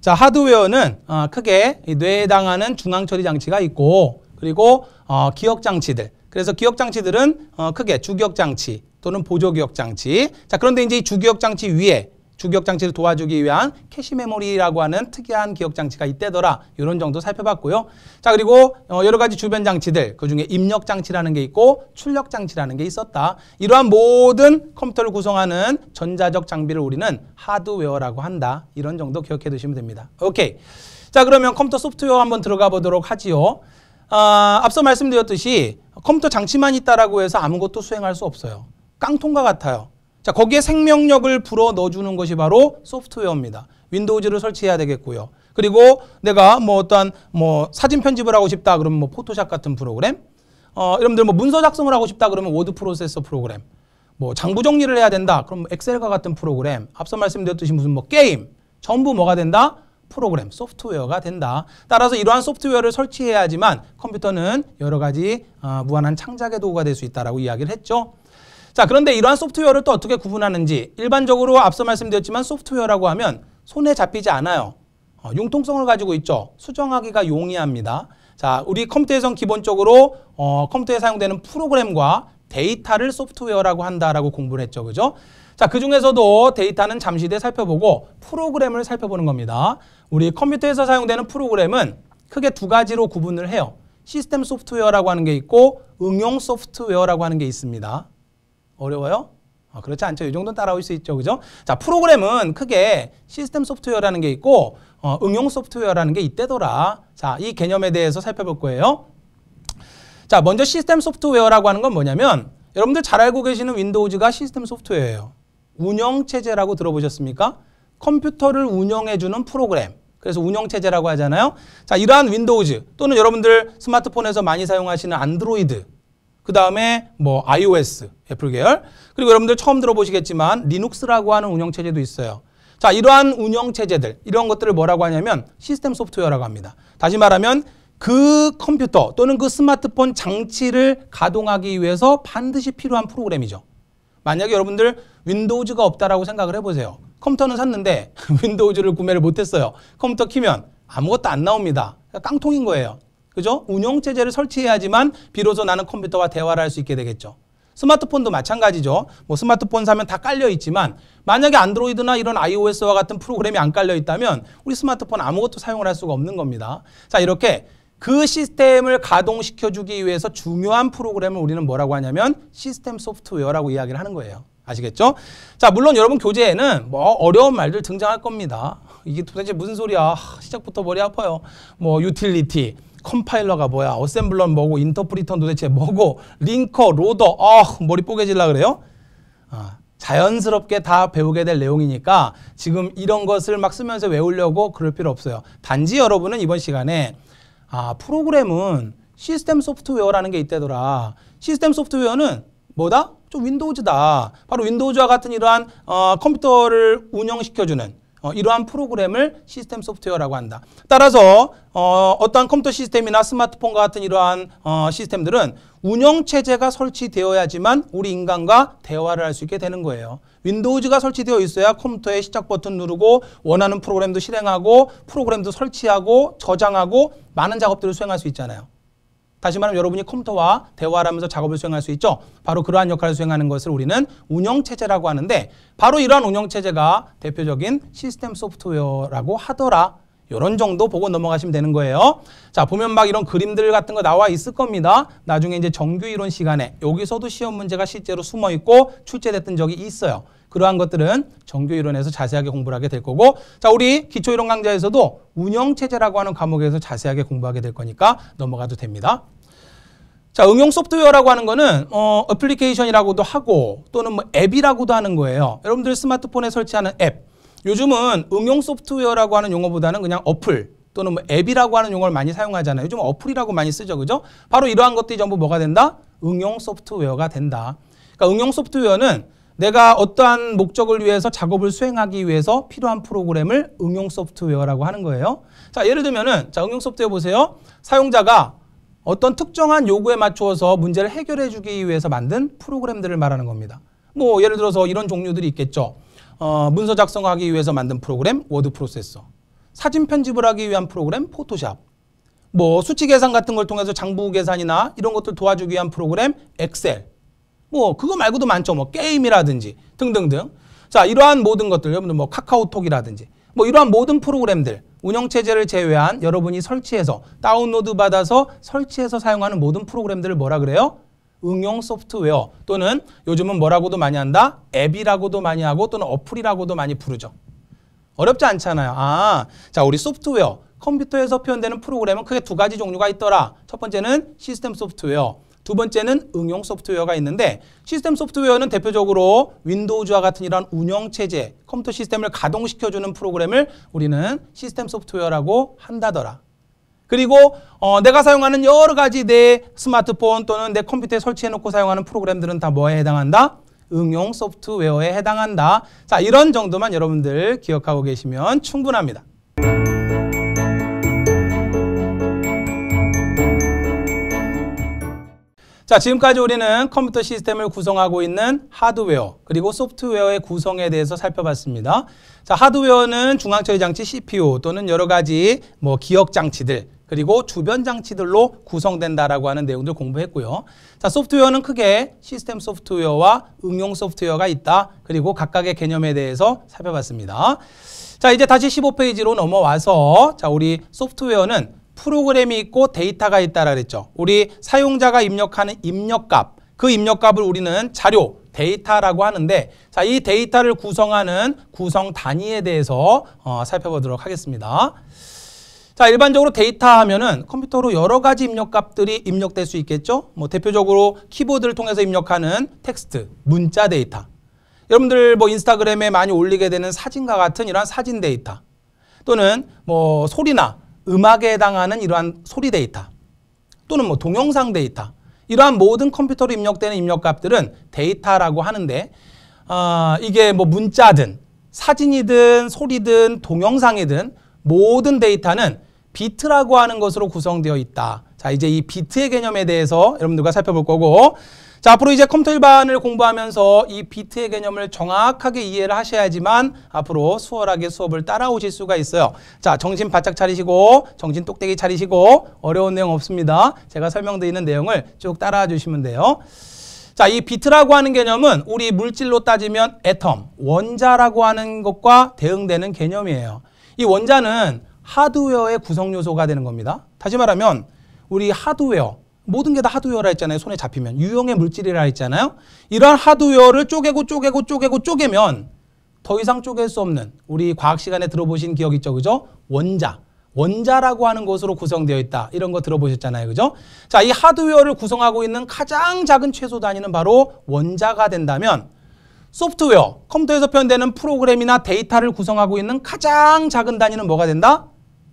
자, 하드웨어는 어, 크게 뇌에 당하는 중앙 처리 장치가 있고 그리고 어, 기억 장치들. 그래서 기억 장치들은 어, 크게 주기억 장치 또는 보조 기억 장치. 자, 그런데 이제 이 주기억 장치 위에 주기억 장치를 도와주기 위한 캐시 메모리라고 하는 특이한 기억 장치가 있대더라. 이런 정도 살펴봤고요. 자 그리고 어, 여러 가지 주변 장치들 그중에 입력 장치라는 게 있고 출력 장치라는 게 있었다. 이러한 모든 컴퓨터를 구성하는 전자적 장비를 우리는 하드웨어라고 한다. 이런 정도 기억해 두시면 됩니다. 오케이. 자 그러면 컴퓨터 소프트웨어 한번 들어가 보도록 하지요. 아, 앞서 말씀드렸듯이 컴퓨터 장치만 있다라고 해서 아무것도 수행할 수 없어요. 깡통과 같아요. 자, 거기에 생명력을 불어 넣어주는 것이 바로 소프트웨어입니다. 윈도우즈를 설치해야 되겠고요. 그리고 내가 뭐 어떠한 뭐 사진 편집을 하고 싶다 그러면 뭐 포토샵 같은 프로그램, 어, 여러분들 뭐 문서 작성을 하고 싶다 그러면 워드 프로세서 프로그램, 뭐 장부 정리를 해야 된다 그럼 엑셀과 같은 프로그램, 앞서 말씀드렸듯이 무슨 뭐 게임, 전부 뭐가 된다? 프로그램, 소프트웨어가 된다. 따라서 이러한 소프트웨어를 설치해야지만 컴퓨터는 여러 가지 어, 무한한 창작의 도구가 될 수 있다라고 이야기를 했죠. 자 그런데 이러한 소프트웨어를 또 어떻게 구분하는지 일반적으로 앞서 말씀드렸지만 소프트웨어라고 하면 손에 잡히지 않아요. 어, 융통성을 가지고 있죠. 수정하기가 용이합니다. 자, 우리 컴퓨터에선 기본적으로 어, 컴퓨터에 사용되는 프로그램과 데이터를 소프트웨어라고 한다라고 공부를 했죠. 그죠? 자, 그 중에서도 데이터는 잠시 뒤에 살펴보고 프로그램을 살펴보는 겁니다. 우리 컴퓨터에서 사용되는 프로그램은 크게 두 가지로 구분을 해요. 시스템 소프트웨어라고 하는 게 있고 응용 소프트웨어라고 하는 게 있습니다. 어려워요? 아, 그렇지 않죠. 이 정도는 따라올 수 있죠. 그죠? 자, 프로그램은 크게 시스템 소프트웨어라는 게 있고 어, 응용 소프트웨어라는 게 이때더라. 자, 이 개념에 대해서 살펴볼 거예요. 자, 먼저 시스템 소프트웨어라고 하는 건 뭐냐면 여러분들 잘 알고 계시는 윈도우즈가 시스템 소프트웨어예요. 운영체제라고 들어보셨습니까? 컴퓨터를 운영해주는 프로그램. 그래서 운영체제라고 하잖아요. 자, 이러한 윈도우즈 또는 여러분들 스마트폰에서 많이 사용하시는 안드로이드 그 다음에 뭐 iOS 애플 계열 그리고 여러분들 처음 들어보시겠지만 리눅스라고 하는 운영체제도 있어요. 자 이러한 운영체제들 이런 것들을 뭐라고 하냐면 시스템 소프트웨어라고 합니다. 다시 말하면 그 컴퓨터 또는 그 스마트폰 장치를 가동하기 위해서 반드시 필요한 프로그램이죠. 만약에 여러분들 윈도우즈가 없다라고 생각을 해보세요. 컴퓨터는 샀는데 윈도우즈를 구매를 못했어요. 컴퓨터 키면 아무것도 안 나옵니다. 그러니까 깡통인 거예요. 그죠? 운영체제를 설치해야지만 비로소 나는 컴퓨터와 대화를 할 수 있게 되겠죠. 스마트폰도 마찬가지죠. 뭐 스마트폰 사면 다 깔려 있지만 만약에 안드로이드나 이런 iOS와 같은 프로그램이 안 깔려 있다면 우리 스마트폰 아무것도 사용을 할 수가 없는 겁니다. 자, 이렇게 그 시스템을 가동시켜 주기 위해서 중요한 프로그램을 우리는 뭐라고 하냐면 시스템 소프트웨어라고 이야기를 하는 거예요. 아시겠죠? 자, 물론 여러분 교재에는 뭐 어려운 말들 등장할 겁니다. 이게 도대체 무슨 소리야? 시작부터 머리 아파요. 뭐 유틸리티 컴파일러가 뭐야, 어셈블러는 뭐고, 인터프리터는 도대체 뭐고, 링커, 로더, 어, 머리 뽀개질라 그래요? 아, 자연스럽게 다 배우게 될 내용이니까 지금 이런 것을 막 쓰면서 외우려고 그럴 필요 없어요. 단지 여러분은 이번 시간에 아, 프로그램은 시스템 소프트웨어라는 게 있다더라. 시스템 소프트웨어는 뭐다? 좀 윈도우즈다. 바로 윈도우즈와 같은 이러한 어, 컴퓨터를 운영시켜주는 어, 이러한 프로그램을 시스템 소프트웨어라고 한다. 따라서 어, 어떠한 컴퓨터 시스템이나 스마트폰과 같은 이러한 어, 시스템들은 운영체제가 설치되어야지만 우리 인간과 대화를 할 수 있게 되는 거예요. 윈도우즈가 설치되어 있어야 컴퓨터에 시작 버튼 누르고 원하는 프로그램도 실행하고 프로그램도 설치하고 저장하고 많은 작업들을 수행할 수 있잖아요. 다시 말하면 여러분이 컴퓨터와 대화를 하면서 작업을 수행할 수 있죠. 바로 그러한 역할을 수행하는 것을 우리는 운영체제라고 하는데 바로 이러한 운영체제가 대표적인 시스템 소프트웨어라고 하더라. 이런 정도 보고 넘어가시면 되는 거예요. 자, 보면 막 이런 그림들 같은 거 나와 있을 겁니다. 나중에 이제 정규 이론 시간에 여기서도 시험 문제가 실제로 숨어 있고 출제됐던 적이 있어요. 그러한 것들은 정교 이론에서 자세하게 공부 하게 될 거고 자 우리 기초 이론 강좌에서도 운영 체제라고 하는 과목에서 자세하게 공부하게 될 거니까 넘어가도 됩니다. 자, 응용 소프트웨어라고 하는 거는 어, 어플리케이션이라고도 하고 또는 뭐 앱이라고도 하는 거예요. 여러분들 스마트폰에 설치하는 앱. 요즘은 응용 소프트웨어라고 하는 용어보다는 그냥 어플 또는 뭐 앱이라고 하는 용어를 많이 사용하잖아요. 요즘 어플이라고 많이 쓰죠. 그죠? 바로 이러한 것들이 전부 뭐가 된다? 응용 소프트웨어가 된다. 그러니까 응용 소프트웨어는 내가 어떠한 목적을 위해서 작업을 수행하기 위해서 필요한 프로그램을 응용 소프트웨어라고 하는 거예요. 자, 예를 들면은 자, 응용 소프트웨어 보세요. 사용자가 어떤 특정한 요구에 맞추어서 문제를 해결해 주기 위해서 만든 프로그램들을 말하는 겁니다. 뭐 예를 들어서 이런 종류들이 있겠죠. 어, 문서 작성하기 위해서 만든 프로그램 워드 프로세서. 사진 편집을 하기 위한 프로그램 포토샵. 뭐 수치 계산 같은 걸 통해서 장부 계산이나 이런 것들 도와주기 위한 프로그램 엑셀. 뭐 그거 말고도 많죠. 뭐 게임이라든지 등등등. 자 이러한 모든 것들 여러분들 뭐 카카오톡이라든지 뭐 이러한 모든 프로그램들 운영체제를 제외한 여러분이 설치해서 다운로드 받아서 설치해서 사용하는 모든 프로그램들을 뭐라 그래요? 응용 소프트웨어 또는 요즘은 뭐라고도 많이 한다? 앱이라고도 많이 하고 또는 어플이라고도 많이 부르죠. 어렵지 않잖아요. 아, 자 우리 소프트웨어 컴퓨터에서 표현되는 프로그램은 크게 두 가지 종류가 있더라. 첫 번째는 시스템 소프트웨어, 두 번째는 응용 소프트웨어가 있는데 시스템 소프트웨어는 대표적으로 윈도우즈와 같은 이런 운영체제, 컴퓨터 시스템을 가동시켜주는 프로그램을 우리는 시스템 소프트웨어라고 한다더라. 그리고 어, 내가 사용하는 여러 가지 내 스마트폰 또는 내 컴퓨터에 설치해놓고 사용하는 프로그램들은 다 뭐에 해당한다? 응용 소프트웨어에 해당한다. 자, 이런 정도만 여러분들 기억하고 계시면 충분합니다. 자, 지금까지 우리는 컴퓨터 시스템을 구성하고 있는 하드웨어 그리고 소프트웨어의 구성에 대해서 살펴봤습니다. 자, 하드웨어는 중앙처리 장치 CPU 또는 여러 가지 뭐 기억 장치들 그리고 주변 장치들로 구성된다라고 하는 내용들 공부했고요. 자, 소프트웨어는 크게 시스템 소프트웨어와 응용 소프트웨어가 있다. 그리고 각각의 개념에 대해서 살펴봤습니다. 자, 이제 다시 15페이지로 넘어와서 자, 우리 소프트웨어는 프로그램이 있고 데이터가 있다라 그랬죠. 우리 사용자가 입력하는 입력값, 그 입력값을 우리는 자료, 데이터라고 하는데 자, 이 데이터를 구성하는 구성 단위에 대해서 어, 살펴보도록 하겠습니다. 자, 일반적으로 데이터 하면은 컴퓨터로 여러 가지 입력값들이 입력될 수 있겠죠? 뭐 대표적으로 키보드를 통해서 입력하는 텍스트, 문자 데이터. 여러분들 뭐 인스타그램에 많이 올리게 되는 사진과 같은 이런 사진 데이터. 또는 뭐 소리나 음악에 해당하는 이러한 소리 데이터 또는 뭐 동영상 데이터 이러한 모든 컴퓨터로 입력되는 입력값들은 데이터라고 하는데 어, 이게 뭐 문자든 사진이든 소리든 동영상이든 모든 데이터는 비트라고 하는 것으로 구성되어 있다. 자 이제 이 비트의 개념에 대해서 여러분들과 살펴볼 거고 자, 앞으로 이제 컴퓨터 일반을 공부하면서 이 비트의 개념을 정확하게 이해를 하셔야지만 앞으로 수월하게 수업을 따라오실 수가 있어요. 자, 정신 바짝 차리시고 정신 똑대기 차리시고 어려운 내용 없습니다. 제가 설명드리는 내용을 쭉 따라와 주시면 돼요. 자, 이 비트라고 하는 개념은 우리 물질로 따지면 애텀, 원자라고 하는 것과 대응되는 개념이에요. 이 원자는 하드웨어의 구성 요소가 되는 겁니다. 다시 말하면 우리 하드웨어, 모든 게 다 하드웨어라 했잖아요. 손에 잡히면. 유형의 물질이라 했잖아요. 이런 하드웨어를 쪼개고 쪼개고 쪼개고 쪼개면 더 이상 쪼갤 수 없는 우리 과학 시간에 들어보신 기억 있죠. 그죠? 원자. 원자라고 하는 것으로 구성되어 있다. 이런 거 들어보셨잖아요. 그죠? 자, 이 하드웨어를 구성하고 있는 가장 작은 최소 단위는 바로 원자가 된다면 소프트웨어, 컴퓨터에서 표현되는 프로그램이나 데이터를 구성하고 있는 가장 작은 단위는 뭐가 된다?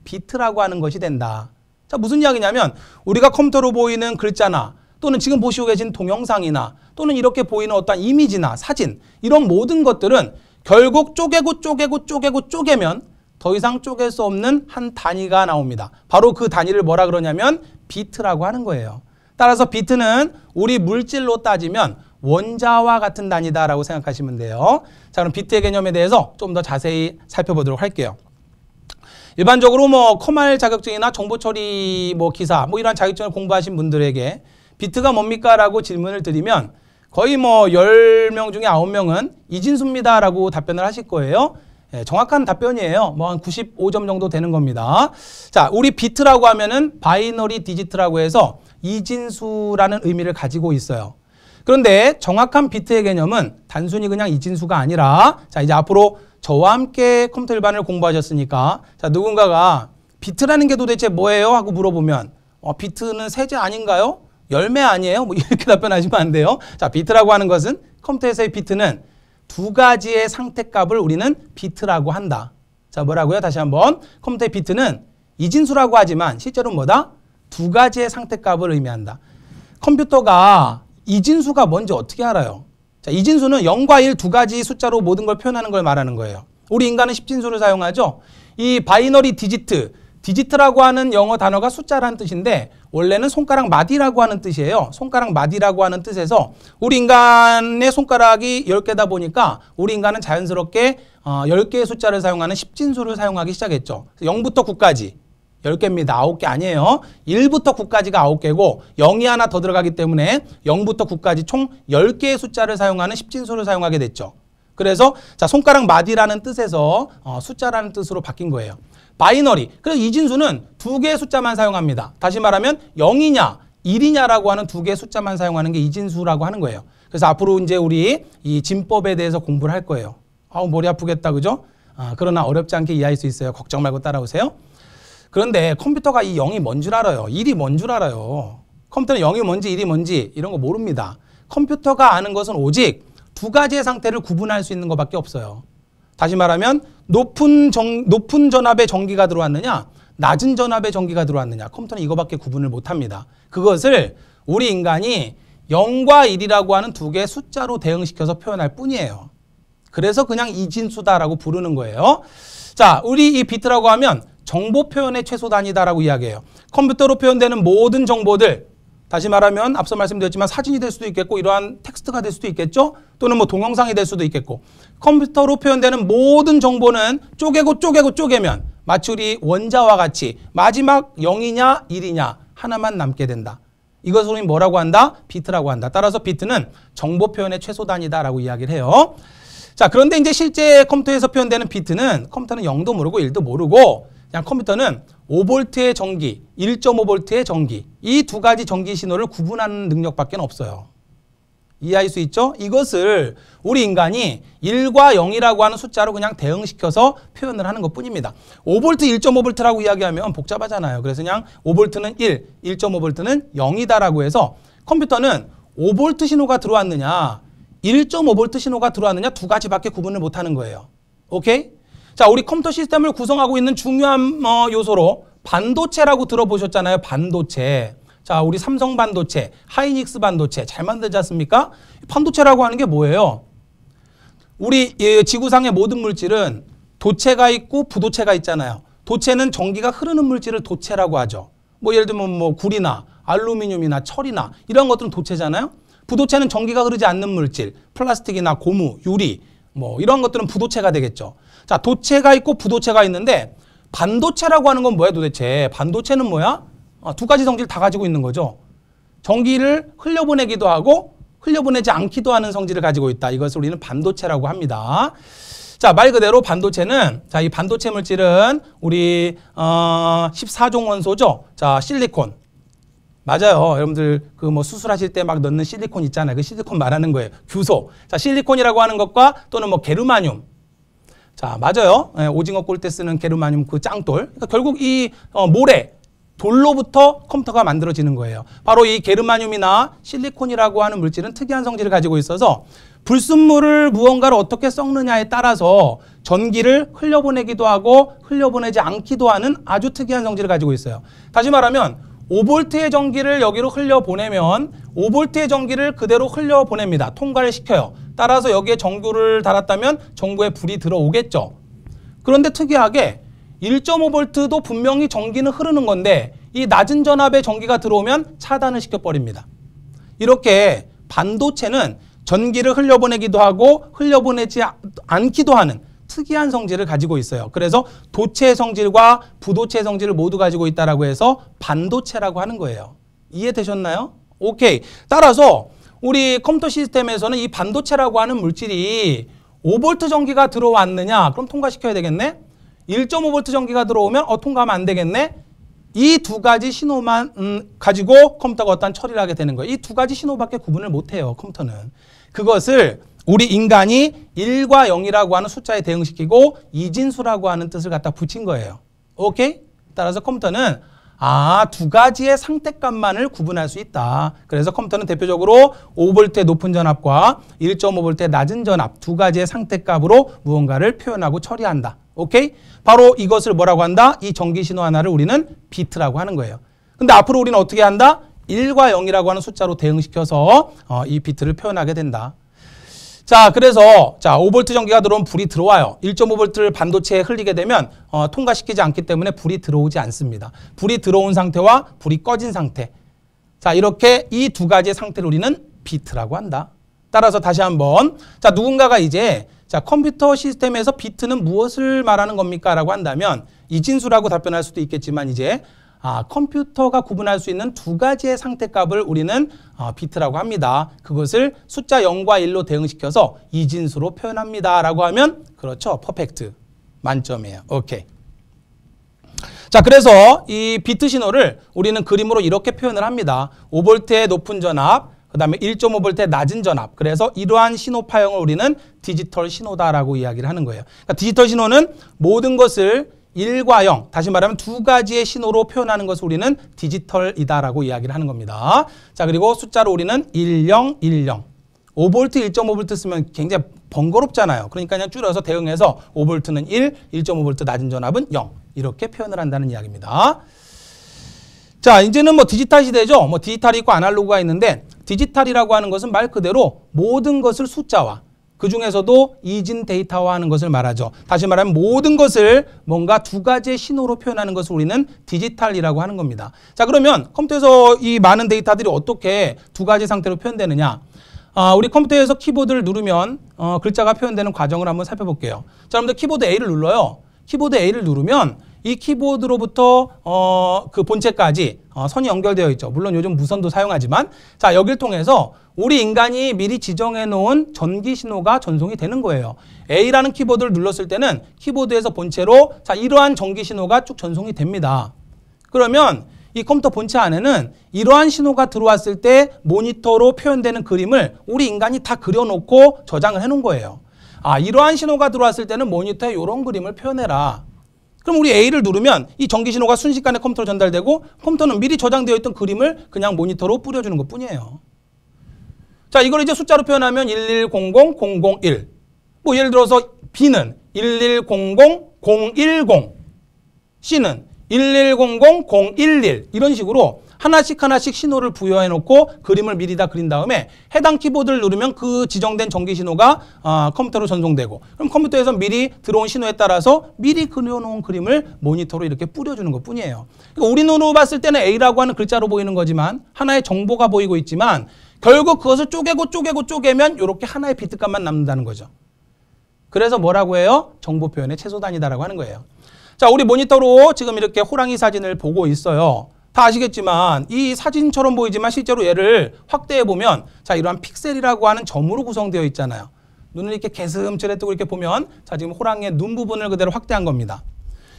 비트라고 하는 것이 된다. 자 무슨 이야기냐면 우리가 컴퓨터로 보이는 글자나 또는 지금 보시고 계신 동영상이나 또는 이렇게 보이는 어떤 이미지나 사진 이런 모든 것들은 결국 쪼개고 쪼개고 쪼개고 쪼개면 더 이상 쪼갤 수 없는 한 단위가 나옵니다. 바로 그 단위를 뭐라 그러냐면 비트라고 하는 거예요. 따라서 비트는 우리 물질로 따지면 원자와 같은 단위다라고 생각하시면 돼요. 자 그럼 비트의 개념에 대해서 좀 더 자세히 살펴보도록 할게요. 일반적으로 뭐 커말 자격증이나 정보 처리 뭐 기사 뭐 이런 자격증을 공부하신 분들에게 비트가 뭡니까? 라고 질문을 드리면 거의 뭐0명 중에 9 명은 이진수입니다. 라고 답변을 하실 거예요. 예, 정확한 답변이에요. 뭐 한 95점 정도 되는 겁니다. 자, 우리 비트라고 하면은 바이너리 디지트라고 해서 이진수라는 의미를 가지고 있어요. 그런데 정확한 비트의 개념은 단순히 그냥 이진수가 아니라 자, 이제 앞으로 저와 함께 컴퓨터 일반을 공부하셨으니까 자 누군가가 비트라는 게 도대체 뭐예요? 하고 물어보면 어, 비트는 세제 아닌가요? 열매 아니에요? 뭐 이렇게 답변하시면 안 돼요. 자 비트라고 하는 것은 컴퓨터에서의 비트는 두 가지의 상태값을 우리는 비트라고 한다. 자 뭐라고요? 다시 한번 컴퓨터의 비트는 이진수라고 하지만 실제로는 뭐다? 두 가지의 상태값을 의미한다. 컴퓨터가 이진수가 뭔지 어떻게 알아요? 자, 이진수는 0과 1 두 가지 숫자로 모든 걸 표현하는 걸 말하는 거예요. 우리 인간은 십진수를 사용하죠. 이 바이너리 디지트, 디지트라고 하는 영어 단어가 숫자라는 뜻인데 원래는 손가락 마디라고 하는 뜻이에요. 손가락 마디라고 하는 뜻에서 우리 인간의 손가락이 10개다 보니까 우리 인간은 자연스럽게 10개의 어, 숫자를 사용하는 십진수를 사용하기 시작했죠. 0부터 9까지. 10개입니다. 9개 아니에요. 1부터 9까지가 9개고 0이 하나 더 들어가기 때문에 0부터 9까지 총 10개의 숫자를 사용하는 십진수를 사용하게 됐죠. 그래서 자 손가락 마디라는 뜻에서 어, 숫자라는 뜻으로 바뀐 거예요. 바이너리. 그래서 이 진수는 2 개의 숫자만 사용합니다. 다시 말하면 0이냐 1이냐라고 하는 2 개의 숫자만 사용하는 게이 진수라고 하는 거예요. 그래서 앞으로 이제 우리 이 진법에 대해서 공부를 할 거예요. 아우 머리 아프겠다 그죠? 아, 그러나 어렵지 않게 이해할 수 있어요. 걱정 말고 따라오세요. 그런데 컴퓨터가 이 0이 뭔 줄 알아요. 1이 뭔 줄 알아요. 컴퓨터는 0이 뭔지 1이 뭔지 이런 거 모릅니다. 컴퓨터가 아는 것은 오직 두 가지의 상태를 구분할 수 있는 것밖에 없어요. 다시 말하면 높은, 정, 높은 전압의 전기가 들어왔느냐 낮은 전압의 전기가 들어왔느냐 컴퓨터는 이거밖에 구분을 못합니다. 그것을 우리 인간이 0과 1이라고 하는 두 개의 숫자로 대응시켜서 표현할 뿐이에요. 그래서 그냥 이진수다라고 부르는 거예요. 자, 우리 이 비트라고 하면 정보 표현의 최소단위다라고 이야기해요. 컴퓨터로 표현되는 모든 정보들 다시 말하면 앞서 말씀드렸지만 사진이 될 수도 있겠고 이러한 텍스트가 될 수도 있겠죠. 또는 뭐 동영상이 될 수도 있겠고 컴퓨터로 표현되는 모든 정보는 쪼개고 쪼개고 쪼개면 마치 우리 원자와 같이 마지막 0이냐 1이냐 하나만 남게 된다. 이것을 우리 뭐라고 한다? 비트라고 한다. 따라서 비트는 정보 표현의 최소 단위다라고 이야기를 해요. 자, 그런데 이제 실제 컴퓨터에서 표현되는 비트는 컴퓨터는 0도 모르고 1도 모르고 그냥 컴퓨터는 5볼트의 전기, 1.5볼트의 전기 이 두 가지 전기 신호를 구분하는 능력밖에 없어요. 이해할 수 있죠? 이것을 우리 인간이 1과 0이라고 하는 숫자로 그냥 대응시켜서 표현을 하는 것뿐입니다. 5V, 1.5V라고 이야기하면 복잡하잖아요. 그래서 그냥 5V는 1, 1.5V는 0이다라고 해서 컴퓨터는 5V 신호가 들어왔느냐, 1.5V 신호가 들어왔느냐 두 가지밖에 구분을 못하는 거예요. 오케이? 자, 우리 컴퓨터 시스템을 구성하고 있는 중요한 어, 요소로 반도체라고 들어보셨잖아요. 반도체. 자, 우리 삼성 반도체, 하이닉스 반도체 잘 만들지 않습니까? 반도체라고 하는 게 뭐예요? 우리 예, 지구상의 모든 물질은 도체가 있고 부도체가 있잖아요. 도체는 전기가 흐르는 물질을 도체라고 하죠. 뭐 예를 들면 뭐 구리나 알루미늄이나 철이나 이런 것들은 도체잖아요. 부도체는 전기가 흐르지 않는 물질, 플라스틱이나 고무, 유리 뭐 이런 것들은 부도체가 되겠죠. 자, 도체가 있고 부도체가 있는데 반도체라고 하는 건 뭐야 도대체? 반도체는 뭐야? 아, 두 가지 성질 다 가지고 있는 거죠. 전기를 흘려보내기도 하고 흘려보내지 않기도 하는 성질을 가지고 있다. 이것을 우리는 반도체라고 합니다. 자, 말 그대로 반도체는 자, 이 반도체 물질은 우리 어 14종 원소죠. 자, 실리콘. 맞아요. 여러분들 그 뭐 수술하실 때 막 넣는 실리콘 있잖아요. 그 실리콘 말하는 거예요. 규소. 자, 실리콘이라고 하는 것과 또는 뭐 게르마늄 자, 맞아요. 예, 오징어 꼴 때 쓰는 게르마늄 그 짱돌. 그러니까 결국 이 어, 모래 돌로부터 컴퓨터가 만들어지는 거예요. 바로 이 게르마늄이나 실리콘이라고 하는 물질은 특이한 성질을 가지고 있어서 불순물을 무언가를 어떻게 썩느냐에 따라서 전기를 흘려보내기도 하고 흘려보내지 않기도 하는 아주 특이한 성질을 가지고 있어요. 다시 말하면 5볼트의 전기를 여기로 흘려보내면 5볼트의 전기를 그대로 흘려보냅니다. 통과를 시켜요. 따라서 여기에 전구를 달았다면 전구에 불이 들어오겠죠. 그런데 특이하게 1.5V도 분명히 전기는 흐르는 건데 이 낮은 전압에 전기가 들어오면 차단을 시켜버립니다. 이렇게 반도체는 전기를 흘려보내기도 하고 흘려보내지 않기도 하는 특이한 성질을 가지고 있어요. 그래서 도체의 성질과 부도체의 성질을 모두 가지고 있다라고 해서 반도체라고 하는 거예요. 이해되셨나요? 오케이. 따라서 우리 컴퓨터 시스템에서는 이 반도체라고 하는 물질이 5볼트 전기가 들어왔느냐? 그럼 통과시켜야 되겠네? 1.5볼트 전기가 들어오면 어 통과하면 안 되겠네? 이 두 가지 신호만 음, 가지고 컴퓨터가 어떤 처리를 하게 되는 거예요. 이 두 가지 신호밖에 구분을 못 해요. 컴퓨터는. 그것을 우리 인간이 1과 0이라고 하는 숫자에 대응시키고 이진수라고 하는 뜻을 갖다 붙인 거예요. 오케이? 따라서 컴퓨터는 아, 두 가지의 상태값만을 구분할 수 있다. 그래서 컴퓨터는 대표적으로 5볼트의 높은 전압과 1.5볼트의 낮은 전압 두 가지의 상태값으로 무언가를 표현하고 처리한다. 오케이? 바로 이것을 뭐라고 한다? 이 전기 신호 하나를 우리는 비트라고 하는 거예요. 근데 앞으로 우리는 어떻게 한다? 1과 0이라고 하는 숫자로 대응시켜서 어, 이 비트를 표현하게 된다. 자, 그래서 자, 5V 전기가 들어온 불이 들어와요. 1.5V를 반도체에 흘리게 되면 어, 통과시키지 않기 때문에 불이 들어오지 않습니다. 불이 들어온 상태와 불이 꺼진 상태. 자, 이렇게 이 두가지 상태를 우리는 비트라고 한다. 따라서 다시 한번 자, 누군가가 이제 자, 컴퓨터 시스템에서 비트는 무엇을 말하는 겁니까? 라고 한다면 이 진수라고 답변할 수도 있겠지만 이제 아, 컴퓨터가 구분할 수 있는 두 가지의 상태값을 우리는 어, 비트라고 합니다. 그것을 숫자 0과 1로 대응시켜서 이진수로 표현합니다. 라고 하면 그렇죠. 퍼펙트. 만점이에요. 오케이. 자, 그래서 이 비트 신호를 우리는 그림으로 이렇게 표현을 합니다. 5V의 높은 전압, 그 다음에 1.5V의 낮은 전압. 그래서 이러한 신호 파형을 우리는 디지털 신호다라고 이야기를 하는 거예요. 그러니까 디지털 신호는 모든 것을 1과 0, 다시 말하면 두 가지의 신호로 표현하는 것을 우리는 디지털이다라고 이야기를 하는 겁니다. 자 그리고 숫자로 우리는 1010 5V, 1.5V 쓰면 굉장히 번거롭잖아요. 그러니까 그냥 줄여서 대응해서 5V는 1, 1.5V 낮은 전압은 0 이렇게 표현을 한다는 이야기입니다. 자 이제는 뭐 디지털 시대죠. 뭐 디지털이 있고 아날로그가 있는데 디지털이라고 하는 것은 말 그대로 모든 것을 숫자와 그 중에서도 이진 데이터화하는 것을 말하죠. 다시 말하면 모든 것을 뭔가 두 가지의 신호로 표현하는 것을 우리는 디지털이라고 하는 겁니다. 자 그러면 컴퓨터에서 이 많은 데이터들이 어떻게 두 가지 상태로 표현되느냐? 아, 우리 컴퓨터에서 키보드를 누르면 어, 글자가 표현되는 과정을 한번 살펴볼게요. 자, 여러분들 키보드 A를 눌러요. 키보드 A를 누르면 이 키보드로부터 어, 그 본체까지 어, 선이 연결되어 있죠. 물론 요즘 무선도 사용하지만 자여기를 통해서 우리 인간이 미리 지정해 놓은 전기 신호가 전송이 되는 거예요. A라는 키보드를 눌렀을 때는 키보드에서 본체로 자 이러한 전기 신호가 쭉 전송이 됩니다. 그러면 이 컴퓨터 본체 안에는 이러한 신호가 들어왔을 때 모니터로 표현되는 그림을 우리 인간이 다 그려놓고 저장을 해놓은 거예요. 아 이러한 신호가 들어왔을 때는 모니터에 이런 그림을 표현해라. 그럼 우리 A를 누르면 이 전기 신호가 순식간에 컴퓨터로 전달되고 컴퓨터는 미리 저장되어 있던 그림을 그냥 모니터로 뿌려주는 것 뿐이에요. 자, 이걸 이제 숫자로 표현하면 1100001. 뭐 예를 들어서 B는 1100010. C는 1100011 이런 식으로 하나씩 하나씩 신호를 부여해 놓고 그림을 미리 다 그린 다음에 해당 키보드를 누르면 그 지정된 전기 신호가 어, 컴퓨터로 전송되고 그럼 컴퓨터에서 미리 들어온 신호에 따라서 미리 그려놓은 그림을 모니터로 이렇게 뿌려주는 것 뿐이에요. 그러니까 우리 눈으로 봤을 때는 A라고 하는 글자로 보이는 거지만 하나의 정보가 보이고 있지만 결국 그것을 쪼개고 쪼개고 쪼개면 이렇게 하나의 비트값만 남는다는 거죠. 그래서 뭐라고 해요? 정보 표현의 최소단위다라고 하는 거예요. 자, 우리 모니터로 지금 이렇게 호랑이 사진을 보고 있어요. 다 아시겠지만 이 사진처럼 보이지만 실제로 얘를 확대해 보면 자 이러한 픽셀이라고 하는 점으로 구성되어 있잖아요. 눈을 이렇게 개슴처럼뜨고 이렇게 보면 자 지금 호랑이의 눈 부분을 그대로 확대한 겁니다.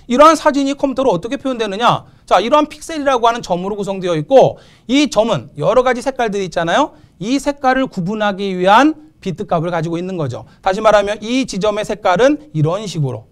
이러한 사진이 컴퓨터로 어떻게 표현되느냐? 자, 이러한 픽셀이라고 하는 점으로 구성되어 있고 이 점은 여러 가지 색깔들이 있잖아요. 이 색깔을 구분하기 위한 비트 값을 가지고 있는 거죠. 다시 말하면 이 지점의 색깔은 이런 식으로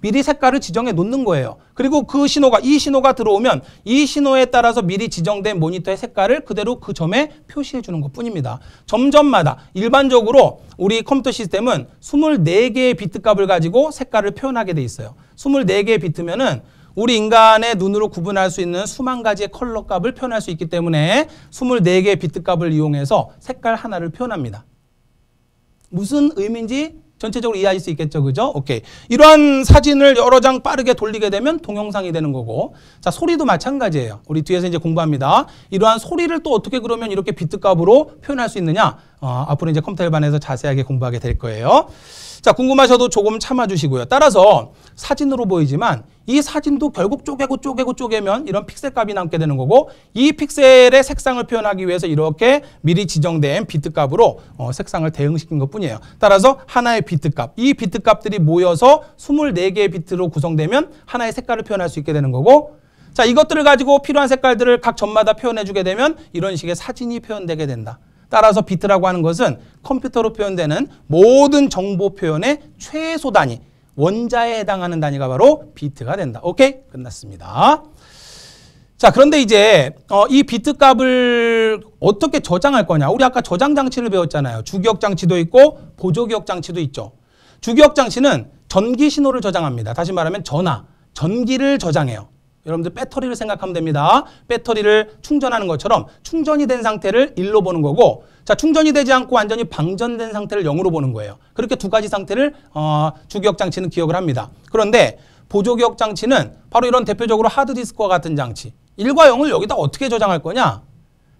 미리 색깔을 지정해 놓는 거예요. 그리고 그 신호가 이 신호가 들어오면 이 신호에 따라서 미리 지정된 모니터의 색깔을 그대로 그 점에 표시해 주는 것뿐입니다. 점점마다 일반적으로 우리 컴퓨터 시스템은 24개의 비트 값을 가지고 색깔을 표현하게 돼 있어요. 24개의 비트면은 우리 인간의 눈으로 구분할 수 있는 수만 가지의 컬러 값을 표현할 수 있기 때문에 24개의 비트 값을 이용해서 색깔 하나를 표현합니다. 무슨 의미인지 전체적으로 이해할 수 있겠죠. 그죠? 오케이. 이러한 사진을 여러 장 빠르게 돌리게 되면 동영상이 되는 거고. 자, 소리도 마찬가지예요. 우리 뒤에서 이제 공부합니다. 이러한 소리를 또 어떻게 그러면 이렇게 비트 값으로 표현할 수 있느냐? 어, 앞으로 이제 컴퓨터 일반에서 자세하게 공부하게 될 거예요. 자, 궁금하셔도 조금 참아 주시고요. 따라서 사진으로 보이지만 이 사진도 결국 쪼개고 쪼개고 쪼개면 이런 픽셀 값이 남게 되는 거고 이 픽셀의 색상을 표현하기 위해서 이렇게 미리 지정된 비트 값으로 어, 색상을 대응시킨 것 뿐이에요. 따라서 하나의 비트 값, 이 비트 값들이 모여서 24개의 비트로 구성되면 하나의 색깔을 표현할 수 있게 되는 거고 자 이것들을 가지고 필요한 색깔들을 각 점마다 표현해주게 되면 이런 식의 사진이 표현되게 된다. 따라서 비트라고 하는 것은 컴퓨터로 표현되는 모든 정보 표현의 최소 단위 원자에 해당하는 단위가 바로 비트가 된다. 오케이? 끝났습니다. 자, 그런데 이제 어, 이 비트 값을 어떻게 저장할 거냐? 우리 아까 저장 장치를 배웠잖아요. 주기억 장치도 있고 보조 기억 장치도 있죠. 주기억 장치는 전기 신호를 저장합니다. 다시 말하면 전화, 전기를 저장해요. 여러분들 배터리를 생각하면 됩니다. 배터리를 충전하는 것처럼 충전이 된 상태를 1로 보는 거고 자 충전이 되지 않고 완전히 방전된 상태를 0으로 보는 거예요. 그렇게 두 가지 상태를 어, 주기억 장치는 기억을 합니다. 그런데 보조기억 장치는 바로 이런 대표적으로 하드디스크와 같은 장치 1과 0을 여기다 어떻게 저장할 거냐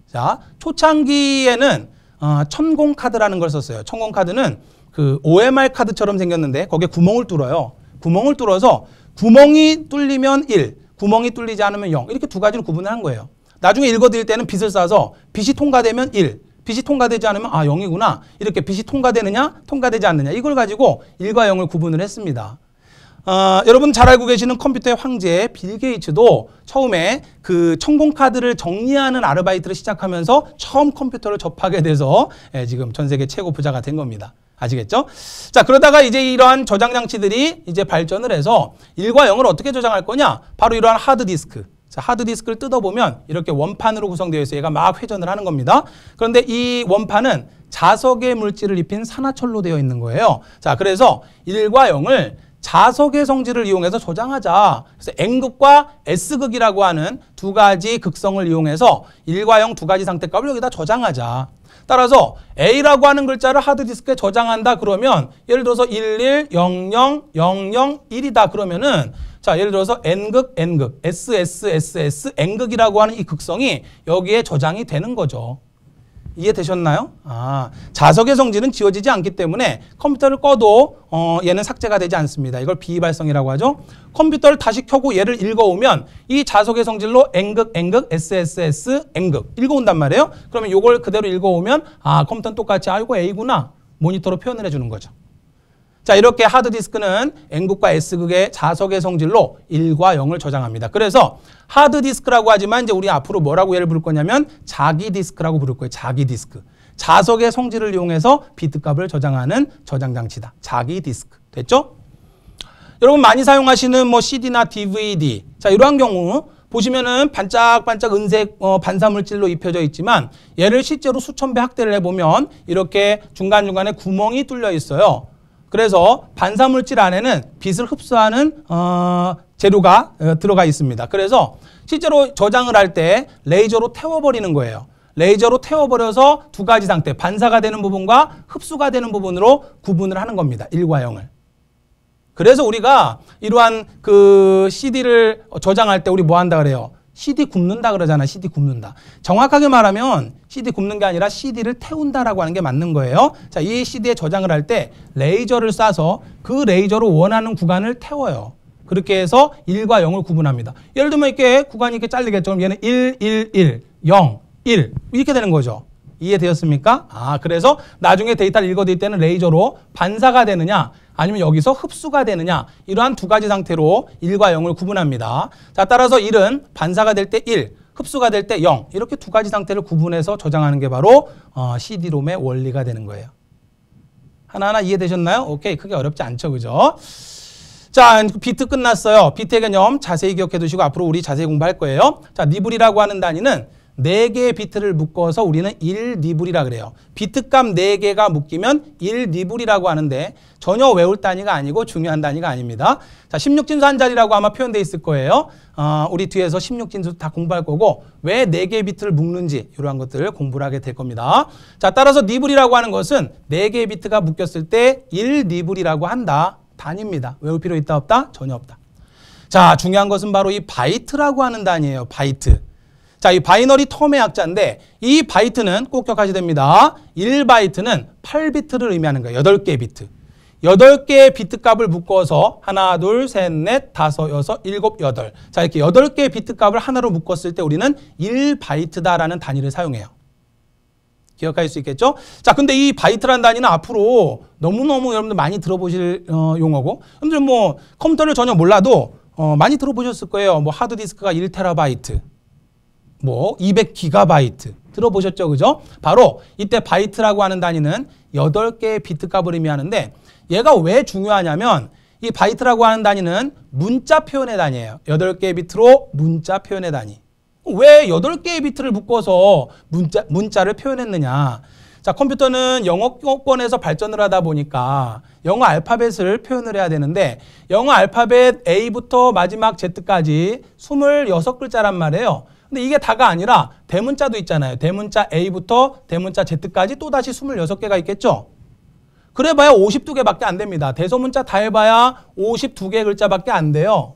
자 초창기에는 어, 천공카드라는 걸 썼어요. 천공카드는 그 OMR 카드처럼 생겼는데 거기에 구멍을 뚫어요. 구멍을 뚫어서 구멍이 뚫리면 1, 구멍이 뚫리지 않으면 0 이렇게 두 가지로 구분을 한 거예요. 나중에 읽어드릴 때는 빛을 쌓아서 빛이 통과되면 1빛이 통과되지 않으면 아 0이구나 이렇게 빛이 통과되느냐 통과되지 않느냐 이걸 가지고 1과 0을 구분을 했습니다. 어, 여러분 잘 알고 계시는 컴퓨터의 황제 빌 게이츠도 처음에 그 천공 카드를 정리하는 아르바이트를 시작하면서 처음 컴퓨터를 접하게 돼서 예, 지금 전 세계 최고 부자가 된 겁니다. 아시겠죠? 자, 그러다가 이제 이러한 저장 장치들이 이제 발전을 해서 1과 0을 어떻게 저장할 거냐? 바로 이러한 하드디스크. 자, 하드디스크를 뜯어보면 이렇게 원판으로 구성되어 있어 얘가 막 회전을 하는 겁니다. 그런데 이 원판은 자석의 물질을 입힌 산화철로 되어 있는 거예요. 자, 그래서 1과 0을 자석의 성질을 이용해서 저장하자. 그래서 N극과 S극이라고 하는 두 가지 극성을 이용해서 1과 0 두 가지 상태 값을 여기다 저장하자. 따라서 A라고 하는 글자를 하드디스크에 저장한다 그러면 예를 들어서 11000001이다 그러면은 자 예를 들어서 N극 N극 SSSS N극이라고 하는 이 극성이 여기에 저장이 되는 거죠. 이해되셨나요? 아, 자석의 성질은 지워지지 않기 때문에 컴퓨터를 꺼도 어, 얘는 삭제가 되지 않습니다. 이걸 비이발성이라고 하죠. 컴퓨터를 다시 켜고 얘를 읽어오면 이 자석의 성질로 N극, N극, SSS, N극 읽어온단 말이에요. 그러면 이걸 그대로 읽어오면 아 컴퓨터는 똑같이 알이고 A구나 모니터로 표현을 해주는 거죠. 자 이렇게 하드디스크는 N극과 S극의 자석의 성질로 1과 0을 저장합니다. 그래서 하드디스크라고 하지만 이제 우리 앞으로 뭐라고 예를 부를 거냐면 자기 디스크라고 부를 거예요. 자기 디스크. 자석의 성질을 이용해서 비트값을 저장하는 저장장치다. 자기 디스크. 됐죠? 여러분 많이 사용하시는 뭐 CD나 DVD 자 이러한 경우 보시면은 반짝반짝 은색 어, 반사물질로 입혀져 있지만 얘를 실제로 수천 배 확대를 해보면 이렇게 중간중간에 구멍이 뚫려 있어요. 그래서 반사물질 안에는 빛을 흡수하는 어, 재료가 어, 들어가 있습니다. 그래서 실제로 저장을 할 때 레이저로 태워버리는 거예요. 레이저로 태워버려서 두 가지 상태, 반사가 되는 부분과 흡수가 되는 부분으로 구분을 하는 겁니다. 1과 0을. 그래서 우리가 이러한 그 CD를 저장할 때 우리 뭐 한다 그래요? CD 굽는다 그러잖아. CD 굽는다. 정확하게 말하면 CD 굽는 게 아니라 CD를 태운다라고 하는 게 맞는 거예요. 자, 이 CD에 저장을 할 때 레이저를 쏴서 그 레이저로 원하는 구간을 태워요. 그렇게 해서 1과 0을 구분합니다. 예를 들면 이렇게 구간이 이렇게 잘리겠죠. 그럼 얘는 1, 1, 1, 0, 1 이렇게 되는 거죠. 이해되었습니까? 아, 그래서 나중에 데이터를 읽어드릴 때는 레이저로 반사가 되느냐 아니면 여기서 흡수가 되느냐 이러한 두 가지 상태로 1과 0을 구분합니다. 자 따라서 1은 반사가 될 때 1, 흡수가 될 때 0. 이렇게 두 가지 상태를 구분해서 저장하는 게 바로 어, CD롬의 원리가 되는 거예요. 하나하나 이해되셨나요? 오케이. 크게 어렵지 않죠. 그죠? 자, 비트 끝났어요. 비트의 개념 자세히 기억해 두시고 앞으로 우리 자세히 공부할 거예요. 자, 니블이라고 하는 단위는 4개의 비트를 묶어서 우리는 1니불이라 그래요. 비트값 4개가 묶이면 1니불이라고 하는데 전혀 외울 단위가 아니고 중요한 단위가 아닙니다. 자, 16진수 한 자리라고 아마 표현돼 있을 거예요. 어, 우리 뒤에서 16진수 다 공부할 거고 왜 4개의 비트를 묶는지 이러한 것들을 공부를 하게 될 겁니다. 자, 따라서 니불이라고 하는 것은 4개의 비트가 묶였을 때 1니불이라고 한다. 단입니다. 외울 필요 있다 없다? 전혀 없다. 자, 중요한 것은 바로 이 바이트라고 하는 단위예요. 바이트. 자, 이 바이너리 텀의 약자인데 이 바이트는 꼭 기억하셔야 됩니다. 1바이트는 8비트를 의미하는 거예요. 8개의 비트. 8개의 비트 값을 묶어서 하나, 둘, 셋, 넷, 다섯, 여섯, 일곱, 여덟. 자, 이렇게 8개의 비트 값을 하나로 묶었을 때 우리는 1바이트다라는 단위를 사용해요. 기억할 수 있겠죠? 자, 근데 이 바이트란 단위는 앞으로 너무너무 여러분들 많이 들어보실 어, 용어고 여러분들 뭐 컴퓨터를 전혀 몰라도 어, 많이 들어보셨을 거예요. 뭐 하드디스크가 1테라바이트, 뭐 200기가바이트 들어보셨죠? 그죠? 바로 이때 바이트라고 하는 단위는 8개의 비트 값을 의미하는데 얘가 왜 중요하냐면 이 바이트라고 하는 단위는 문자 표현의 단위예요. 8개의 비트로 문자 표현의 단위. 왜 8개의 비트를 묶어서 문자, 문자를 표현했느냐. 자, 컴퓨터는 영어권에서 발전을 하다 보니까 영어 알파벳을 표현을 해야 되는데 영어 알파벳 A부터 마지막 Z까지 26글자란 말이에요. 근데 이게 다가 아니라 대문자도 있잖아요. 대문자 A부터 대문자 Z까지 또다시 26개가 있겠죠. 그래봐야 52개밖에 안 됩니다. 대소문자 다 해봐야 52개 글자밖에 안 돼요.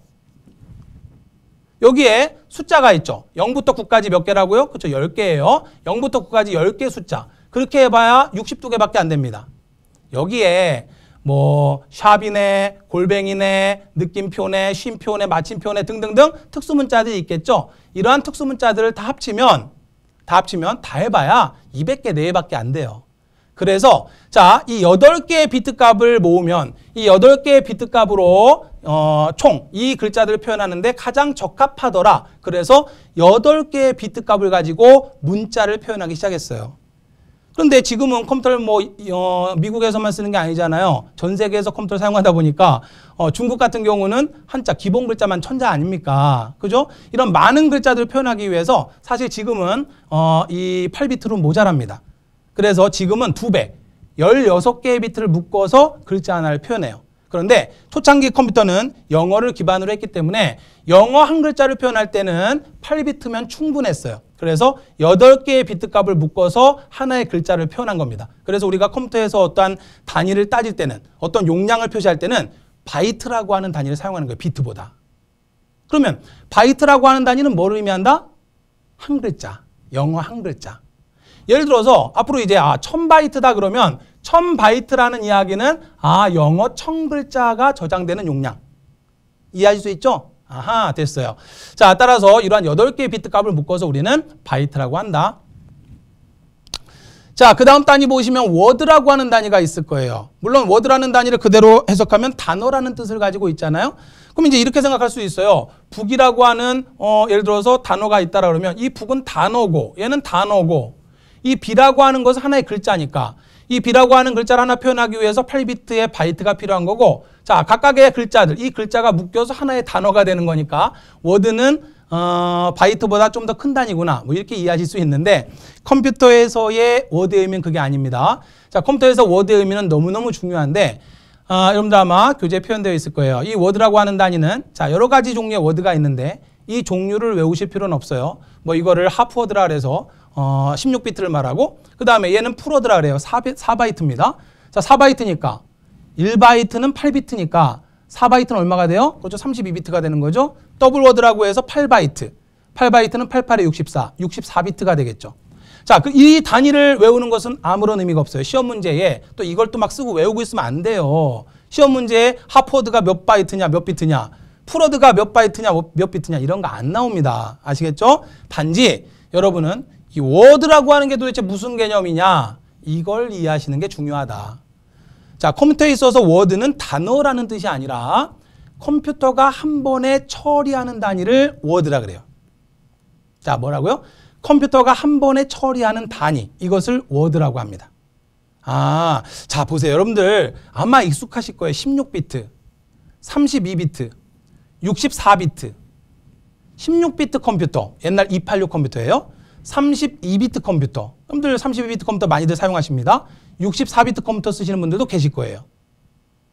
여기에 숫자가 있죠. 0부터 9까지 몇 개라고요? 그렇죠. 10개예요. 0부터 9까지 10개 숫자. 그렇게 해봐야 62개밖에 안 됩니다. 여기에 뭐 샵이네, 골뱅이네, 느낌표네, 쉼표네, 마침표네 등등등 특수문자들이 있겠죠. 이러한 특수문자들을 다 합치면 다 합치면 다 해봐야 200개 내외밖에 안 돼요. 그래서 자, 이 8개의 비트 값을 모으면 이 8개의 비트 값으로 어, 총 이 글자들을 표현하는데 가장 적합하더라. 그래서 8개의 비트 값을 가지고 문자를 표현하기 시작했어요. 그런데 지금은 컴퓨터를 뭐 어, 미국에서만 쓰는 게 아니잖아요. 전 세계에서 컴퓨터를 사용하다 보니까 어, 중국 같은 경우는 한자 기본 글자만 천자 아닙니까? 그죠? 이런 많은 글자들을 표현하기 위해서 사실 지금은 어, 이 8비트로 모자랍니다. 그래서 지금은 두 배, 16개의 비트를 묶어서 글자 하나를 표현해요. 그런데 초창기 컴퓨터는 영어를 기반으로 했기 때문에 영어 한 글자를 표현할 때는 8비트면 충분했어요. 그래서 8 개의 비트 값을 묶어서 하나의 글자를 표현한 겁니다. 그래서 우리가 컴퓨터에서 어떠한 단위를 따질 때는 어떤 용량을 표시할 때는 바이트라고 하는 단위를 사용하는 거예요. 비트보다. 그러면 바이트라고 하는 단위는 뭐를 의미한다? 한 글자. 영어 한 글자. 예를 들어서 앞으로 이제 아, 천 바이트다 그러면 천 바이트라는 이야기는 아, 영어 천 글자가 저장되는 용량. 이해하실 수 있죠? 아하 됐어요. 자 따라서 이러한 8개의 비트 값을 묶어서 우리는 바이트라고 한다. 자, 그 다음 단위 보시면 워드라고 하는 단위가 있을 거예요. 물론 워드라는 단위를 그대로 해석하면 단어라는 뜻을 가지고 있잖아요. 그럼 이제 이렇게 생각할 수 있어요. 북이라고 하는 어, 예를 들어서 단어가 있다라 그러면 이 북은 단어고 얘는 단어고 이 비라고 하는 것은 하나의 글자니까 이 B라고 하는 글자를 하나 표현하기 위해서 8비트의 바이트가 필요한 거고 자 각각의 글자들 이 글자가 묶여서 하나의 단어가 되는 거니까 워드는 어, 바이트보다 좀 더 큰 단위구나 뭐 이렇게 이해하실 수 있는데 컴퓨터에서의 워드의 의미는 그게 아닙니다. 자 컴퓨터에서 워드의 의미는 너무너무 중요한데 아, 여러분들 아마 교재에 표현되어 있을 거예요. 이 워드라고 하는 단위는 자 여러 가지 종류의 워드가 있는데 이 종류를 외우실 필요는 없어요. 뭐 이거를 하프워드라 그래서 어, 16비트를 말하고 그 다음에 얘는 풀어드라 그래요. 4, 4바이트입니다. 자 4바이트니까 1바이트는 8비트니까 4바이트는 얼마가 돼요? 그렇죠. 32비트가 되는 거죠. 더블워드라고 해서 8바이트. 8바이트는 88에 64, 64비트가 되겠죠. 자, 그 이 단위를 외우는 것은 아무런 의미가 없어요. 시험 문제에 또 이걸 또 막 쓰고 외우고 있으면 안 돼요. 시험 문제에 하포드가 몇 바이트냐, 몇 비트냐, 풀어드가 몇 바이트냐, 몇 비트냐 이런 거 안 나옵니다. 아시겠죠? 단지 여러분은 이 워드라고 하는 게 도대체 무슨 개념이냐 이걸 이해하시는 게 중요하다. 자 컴퓨터에 있어서 워드는 단어라는 뜻이 아니라 컴퓨터가 한 번에 처리하는 단위를 워드라 그래요. 자 뭐라고요? 컴퓨터가 한 번에 처리하는 단위 이것을 워드라고 합니다. 아, 자 보세요. 여러분들 아마 익숙하실 거예요. 16비트, 32비트, 64비트, 16비트 컴퓨터 옛날 286 컴퓨터예요. 32비트 컴퓨터 여러분들 32비트 컴퓨터 많이들 사용하십니다 64비트 컴퓨터 쓰시는 분들도 계실 거예요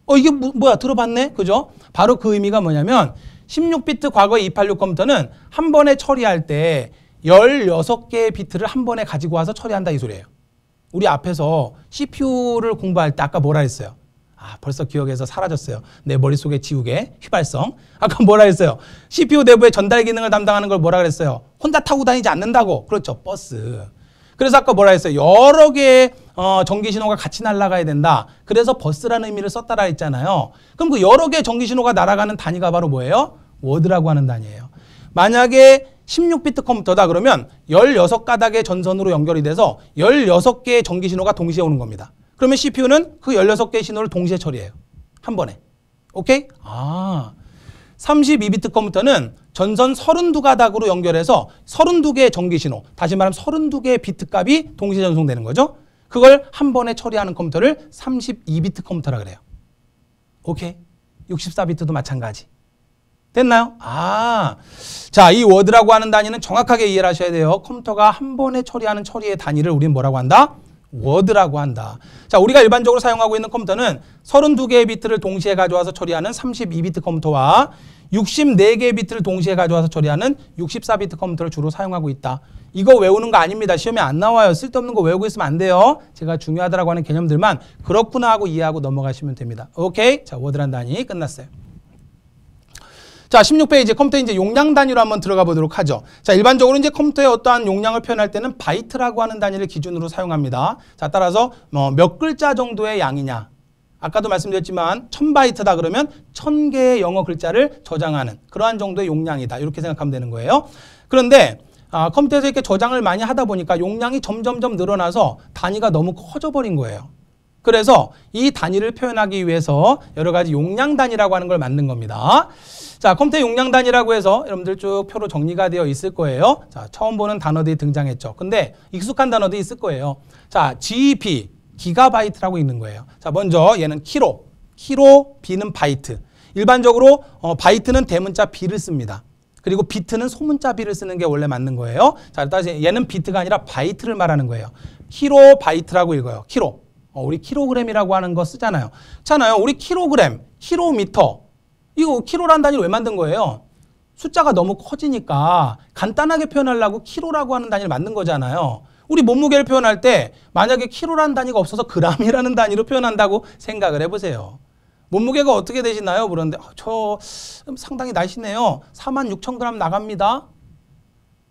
어 이게 뭐, 야 들어봤네 그죠 바로 그 의미가 뭐냐면 16비트 과거의 286 컴퓨터는 한 번에 처리할 때 16개의 비트를 한 번에 가지고 와서 처리한다 이 소리예요 우리 앞에서 CPU를 공부할 때 아까 뭐라 했어요 아, 벌써 기억에서 사라졌어요. 내 머릿속에 지우개, 휘발성. 아까 뭐라 했어요? CPU 내부의 전달 기능을 담당하는 걸 뭐라 그랬어요? 혼자 타고 다니지 않는다고. 그렇죠. 버스. 그래서 아까 뭐라 했어요? 여러 개의 어, 전기 신호가 같이 날아가야 된다. 그래서 버스라는 의미를 썼다라 했잖아요. 그럼 그 여러 개의 전기 신호가 날아가는 단위가 바로 뭐예요? 워드라고 하는 단위예요. 만약에 16비트 컴퓨터다 그러면 16가닥의 전선으로 연결이 돼서 16개의 전기 신호가 동시에 오는 겁니다. 그러면 CPU는 그 16개의 신호를 동시에 처리해요. 한 번에. 오케이? 아. 32비트 컴퓨터는 전선 32가닥으로 연결해서 32개의 전기 신호, 다시 말하면 32개의 비트 값이 동시에 전송되는 거죠. 그걸 한 번에 처리하는 컴퓨터를 32비트 컴퓨터라 그래요. 오케이. 64비트도 마찬가지. 됐나요? 아, 자, 이 워드라고 하는 단위는 정확하게 이해를 하셔야 돼요. 컴퓨터가 한 번에 처리하는 처리의 단위를 우리는 뭐라고 한다? 워드라고 한다. 자, 우리가 일반적으로 사용하고 있는 컴퓨터는 32개의 비트를 동시에 가져와서 처리하는 32비트 컴퓨터와 64개의 비트를 동시에 가져와서 처리하는 64비트 컴퓨터를 주로 사용하고 있다. 이거 외우는 거 아닙니다. 시험에 안 나와요. 쓸데없는 거 외우고 있으면 안 돼요. 제가 중요하다라고 하는 개념들만 그렇구나 하고 이해하고 넘어가시면 됩니다. 오케이? 자, 워드란 단위 끝났어요. 자, 16페이지 컴퓨터 이제 용량 단위로 한번 들어가 보도록 하죠. 자, 일반적으로 이제 컴퓨터에 어떠한 용량을 표현할 때는 바이트라고 하는 단위를 기준으로 사용합니다. 자, 따라서 뭐 몇 글자 정도의 양이냐. 아까도 말씀드렸지만 1000바이트다 그러면 1000개의 영어 글자를 저장하는 그러한 정도의 용량이다. 이렇게 생각하면 되는 거예요. 그런데 아, 컴퓨터에서 이렇게 저장을 많이 하다 보니까 용량이 점점점 늘어나서 단위가 너무 커져버린 거예요. 그래서 이 단위를 표현하기 위해서 여러 가지 용량 단위라고 하는 걸 만든 겁니다. 자, 컴퓨터 용량 단위라고 해서 여러분들 쭉 표로 정리가 되어 있을 거예요. 자, 처음 보는 단어들이 등장했죠. 근데 익숙한 단어들이 있을 거예요. 자, GEP, 기가바이트라고 있는 거예요. 자, 먼저 얘는 키로, 키로, B는 바이트. 일반적으로 어, 바이트는 대문자 B를 씁니다. 그리고 비트는 소문자 비를 쓰는 게 원래 맞는 거예요. 자, 다시 얘는 비트가 아니라 바이트를 말하는 거예요. 키로 바이트라고 읽어요. 키로. 어, 우리 킬로그램이라고 하는 거 쓰잖아요. 잖아요. 우리 킬로그램, 킬로미터. 이거 킬로란 단위를 왜 만든 거예요? 숫자가 너무 커지니까 간단하게 표현하려고 킬로라고 하는 단위를 만든 거잖아요. 우리 몸무게를 표현할 때 만약에 킬로란 단위가 없어서 그람이라는 단위로 표현한다고 생각을 해보세요. 몸무게가 어떻게 되시나요? 그런데 아, 저 상당히 날씬해요. 4만 6천 그람 나갑니다.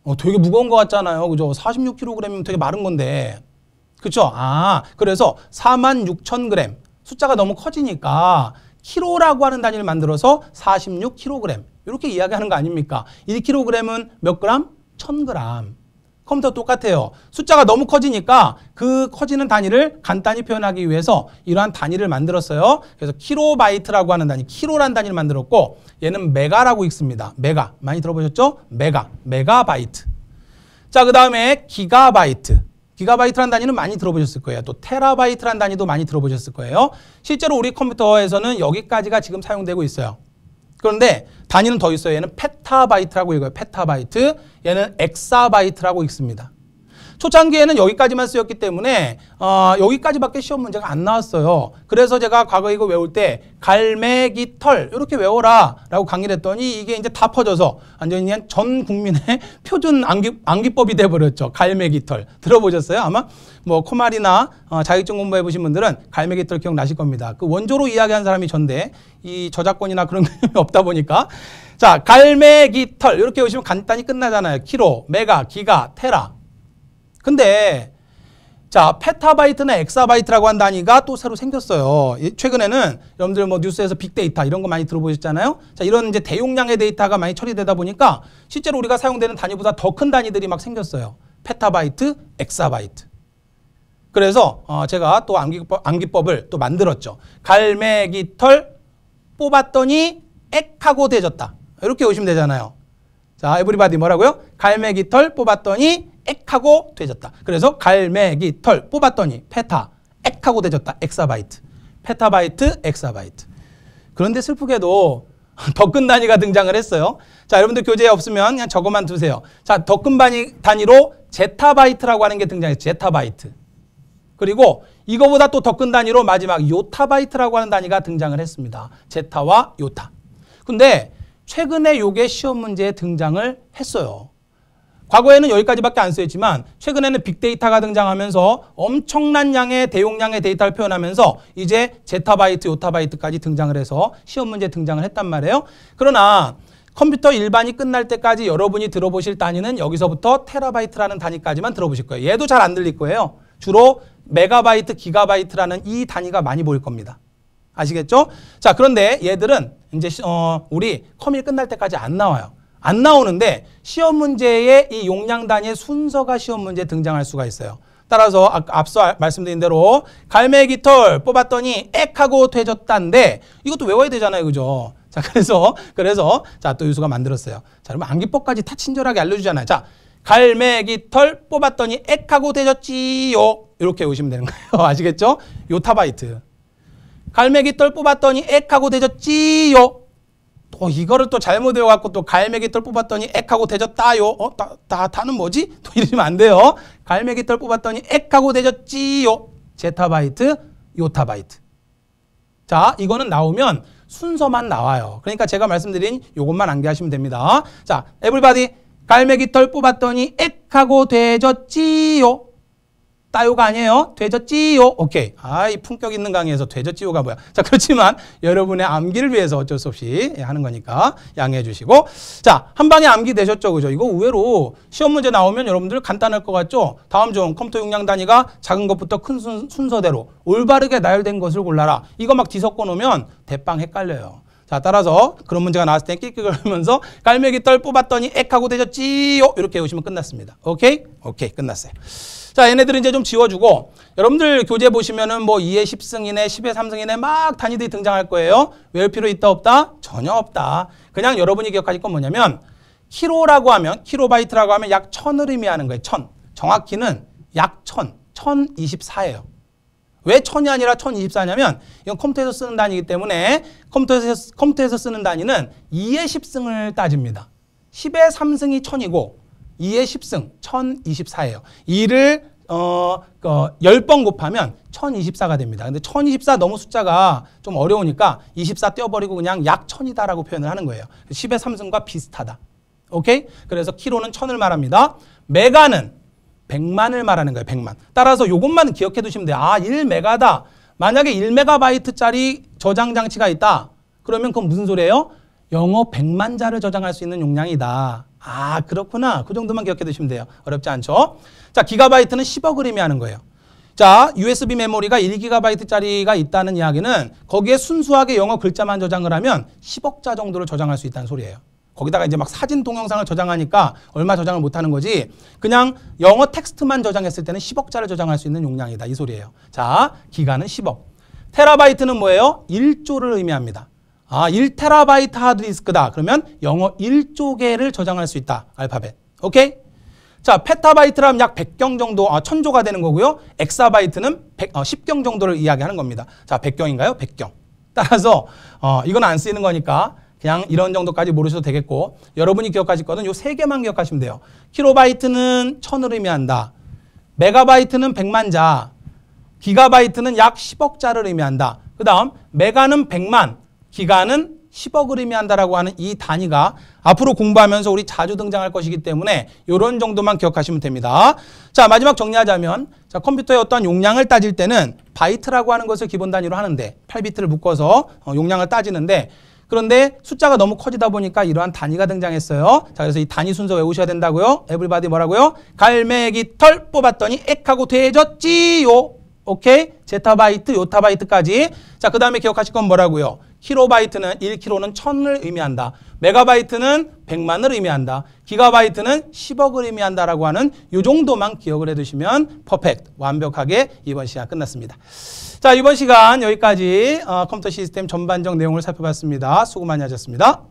어, 되게 무거운 것 같잖아요. 그죠? 46kg이면 되게 마른 건데 그렇죠? 아, 그래서 46,000g 숫자가 너무 커지니까 키로라고 하는 단위를 만들어서 46kg 이렇게 이야기하는 거 아닙니까? 1kg은 몇 그램? 1 0 0 0 그램. 컴퓨터 똑같아요. 숫자가 너무 커지니까 그 커지는 단위를 간단히 표현하기 위해서 이러한 단위를 만들었어요. 그래서 키로바이트라고 하는 단위, 키로란 단위를 만들었고 얘는 메가라고 읽습니다. 메가. 많이 들어보셨죠? 메가, 메가바이트. 자, 그 다음에 기가바이트. 기가바이트란 단위는 많이 들어보셨을 거예요. 또 테라바이트란 단위도 많이 들어보셨을 거예요. 실제로 우리 컴퓨터에서는 여기까지가 지금 사용되고 있어요. 그런데 단위는 더 있어요. 얘는 페타바이트라고 읽어요. 페타바이트. 얘는 엑사바이트라고 읽습니다. 초창기에는 여기까지만 쓰였기 때문에 어, 여기까지밖에 시험 문제가 안 나왔어요. 그래서 제가 과거 이거 외울 때 갈매기 털 이렇게 외워라 라고 강의를 했더니 이게 이제 다 퍼져서 완전히 그냥 전 국민의 표준 암기, 암기법이 돼버렸죠. 갈매기 털. 들어보셨어요? 아마 뭐 코말이나 어, 자격증 공부해보신 분들은 갈매기 털 기억나실 겁니다. 그 원조로 이야기한 사람이 전데 이 저작권이나 그런 게 없다 보니까 자 갈매기 털 이렇게 보시면 간단히 끝나잖아요. 키로, 메가, 기가, 테라 근데 자 페타바이트나 엑사바이트라고 한 단위가 또 새로 생겼어요. 최근에는 여러분들 뭐 뉴스에서 빅데이터 이런 거 많이 들어보셨잖아요. 자 이런 이제 대용량의 데이터가 많이 처리되다 보니까 실제로 우리가 사용되는 단위보다 더 큰 단위들이 막 생겼어요. 페타바이트, 엑사바이트. 그래서 어, 제가 또 암기법, 암기법을 또 만들었죠. 갈매기 털 뽑았더니 액하고 되졌다. 이렇게 오시면 되잖아요. 자, 에브리바디 뭐라고요? 갈매기 털 뽑았더니 엑 하고 되졌다. 그래서 갈매기 털 뽑았더니 페타 엑 하고 되졌다. 엑사바이트. 페타바이트, 엑사바이트. 그런데 슬프게도 더근 단위가 등장을 했어요. 자, 여러분들 교재에 없으면 그냥 저것만 두세요. 자, 더근 단위로 제타바이트라고 하는 게 등장했죠. 제타바이트. 그리고 이거보다 또더근 단위로 마지막 요타바이트라고 하는 단위가 등장을 했습니다. 제타와 요타. 근데 최근에 요게 시험 문제에 등장을 했어요. 과거에는 여기까지밖에 안 쓰였지만 최근에는 빅데이터가 등장하면서 엄청난 양의 대용량의 데이터를 표현하면서 이제 제타바이트, 요타바이트까지 등장을 해서 시험 문제 등장을 했단 말이에요. 그러나 컴퓨터 일반이 끝날 때까지 여러분이 들어보실 단위는 여기서부터 테라바이트라는 단위까지만 들어보실 거예요. 얘도 잘 안 들릴 거예요. 주로 메가바이트, 기가바이트라는 이 단위가 많이 보일 겁니다. 아시겠죠? 자, 그런데 얘들은 이제 어, 우리 컴이 끝날 때까지 안 나와요. 안 나오는데 시험 문제의 이 용량 단위의 순서가 시험 문제에 등장할 수가 있어요. 따라서 아, 앞서 말씀드린 대로 갈매기 털 뽑았더니 액하고 퇴졌다인데 이것도 외워야 되잖아요. 그죠? 자, 그래서 그래서 자, 또 유수가 만들었어요. 자, 그러면 암기법까지 다 친절하게 알려 주잖아요. 자, 갈매기 털 뽑았더니 액하고 되졌지요. 이렇게 오시면 되는 거예요. 아시겠죠? 요타바이트. 갈매기 털 뽑았더니 액하고 되졌지요. 어, 이거를 또 잘못 외워갖고 또 갈매기 털 뽑았더니 액하고 대졌다요. 어, 다, 다, 다는 뭐지? 또 이러시면 안 돼요. 갈매기 털 뽑았더니 액하고 대졌지요. 제타바이트, 요타바이트. 자, 이거는 나오면 순서만 나와요. 그러니까 제가 말씀드린 요것만 암기하시면 됩니다. 자, 에블바디 갈매기 털 뽑았더니 액하고 대졌지요. 따요가 아니에요. 되졌지요. 오케이. 아, 이 품격 있는 강의에서 되졌지요가 뭐야. 자, 그렇지만 여러분의 암기를 위해서 어쩔 수 없이 예, 하는 거니까 양해해 주시고. 자, 한 방에 암기 되셨죠. 그죠? 이거 의외로 시험 문제 나오면 여러분들 간단할 것 같죠? 다음 중 컴퓨터 용량 단위가 작은 것부터 큰 순, 순서대로 올바르게 나열된 것을 골라라. 이거 막 뒤섞어 놓으면 대빵 헷갈려요. 자, 따라서 그런 문제가 나왔을 때 끽끽거리면서 깔매기 떨 뽑았더니 액하고 되졌지요. 이렇게 외우시면 끝났습니다. 오케이? 오케이. 끝났어요. 자, 얘네들은 이제 좀 지워주고 여러분들 교재 보시면은 뭐 2의 10승이네, 10의 3승이네 막 단위들이 등장할 거예요. 외울 필요 있다 없다? 전혀 없다. 그냥 여러분이 기억하실 건 뭐냐면 키로라고 하면 키로바이트라고 하면 약1 0 0 0을 의미하는 거예요. 1000. 정확히는 약 1000. 1 0 2 4예요왜1 0 0 0이 아니라 1 0 2 4냐면 이건 컴퓨터에서 쓰는 단위이기 때문에 컴퓨터에서, 컴퓨터에서 쓰는 단위는 2의1 0승을 따집니다. 1 0의3승이1 0 0 0이고 2에 10승 1024예요. 2를 어, 어 10번 곱하면 1024가 됩니다. 근데 1024 너무 숫자가 좀 어려우니까 24 떼어버리고 그냥 약 1000이다라고 표현을 하는 거예요. 10의 3승과 비슷하다. 오케이? 그래서 키로는 1000을 말합니다. 메가는 100만을 말하는 거예요. 100만. 따라서 요것만 기억해 두시면 돼요. 아, 1메가다. 만약에 1메가바이트짜리 저장 장치가 있다. 그러면 그건 무슨 소리예요? 영어 100만 자를 저장할 수 있는 용량이다. 아 그렇구나 그 정도만 기억해 두시면 돼요 어렵지 않죠 자 기가바이트는 10억을 의미하는 거예요 자 USB 메모리가 1기가바이트짜리가 있다는 이야기는 거기에 순수하게 영어 글자만 저장을 하면 10억자 정도를 저장할 수 있다는 소리예요 거기다가 이제 막 사진 동영상을 저장하니까 얼마 저장을 못하는 거지 그냥 영어 텍스트만 저장했을 때는 10억자를 저장할 수 있는 용량이다 이 소리예요 자 기가는 10억 테라바이트는 뭐예요? 1조를 의미합니다 아, 1테라바이트 하드디스크다. 그러면 영어 1조 개를 저장할 수 있다. 알파벳. 오케이? 자, 페타바이트라면 약 100경 정도, 아, 1000조가 되는 거고요. 엑사바이트는 100, 어, 10경 정도를 이야기하는 겁니다. 자, 100경인가요? 100경. 따라서 어, 이건 안 쓰이는 거니까 그냥 이런 정도까지 모르셔도 되겠고 여러분이 기억하실 거는 요 세 개만 기억하시면 돼요. 키로바이트는천을 의미한다. 메가바이트는 100만 자. 기가바이트는 약 10억 자를 의미한다. 그 다음 메가는 100만, 기간은 10억을 의미한다라고 하는 이 단위가 앞으로 공부하면서 우리 자주 등장할 것이기 때문에 이런 정도만 기억하시면 됩니다. 자 마지막 정리하자면 자 컴퓨터의 어떤 용량을 따질 때는 바이트라고 하는 것을 기본 단위로 하는데 8비트를 묶어서 어, 용량을 따지는데 그런데 숫자가 너무 커지다 보니까 이러한 단위가 등장했어요. 자, 그래서 이 단위 순서 외우셔야 된다고요. 에블바디 뭐라고요? 갈매기 털 뽑았더니 액하고 돼졌지요. 오케이? 제타바이트, 요타바이트까지. 자, 그 다음에 기억하실 건 뭐라고요? 킬로바이트는 1킬로는 1000을 의미한다. 메가바이트는 100만을 의미한다. 기가바이트는 10억을 의미한다라고 하는 요 정도만 기억을 해두시면 퍼펙트, 완벽하게 이번 시간 끝났습니다. 자, 이번 시간 여기까지 어, 컴퓨터 시스템 전반적 내용을 살펴봤습니다. 수고 많이 하셨습니다.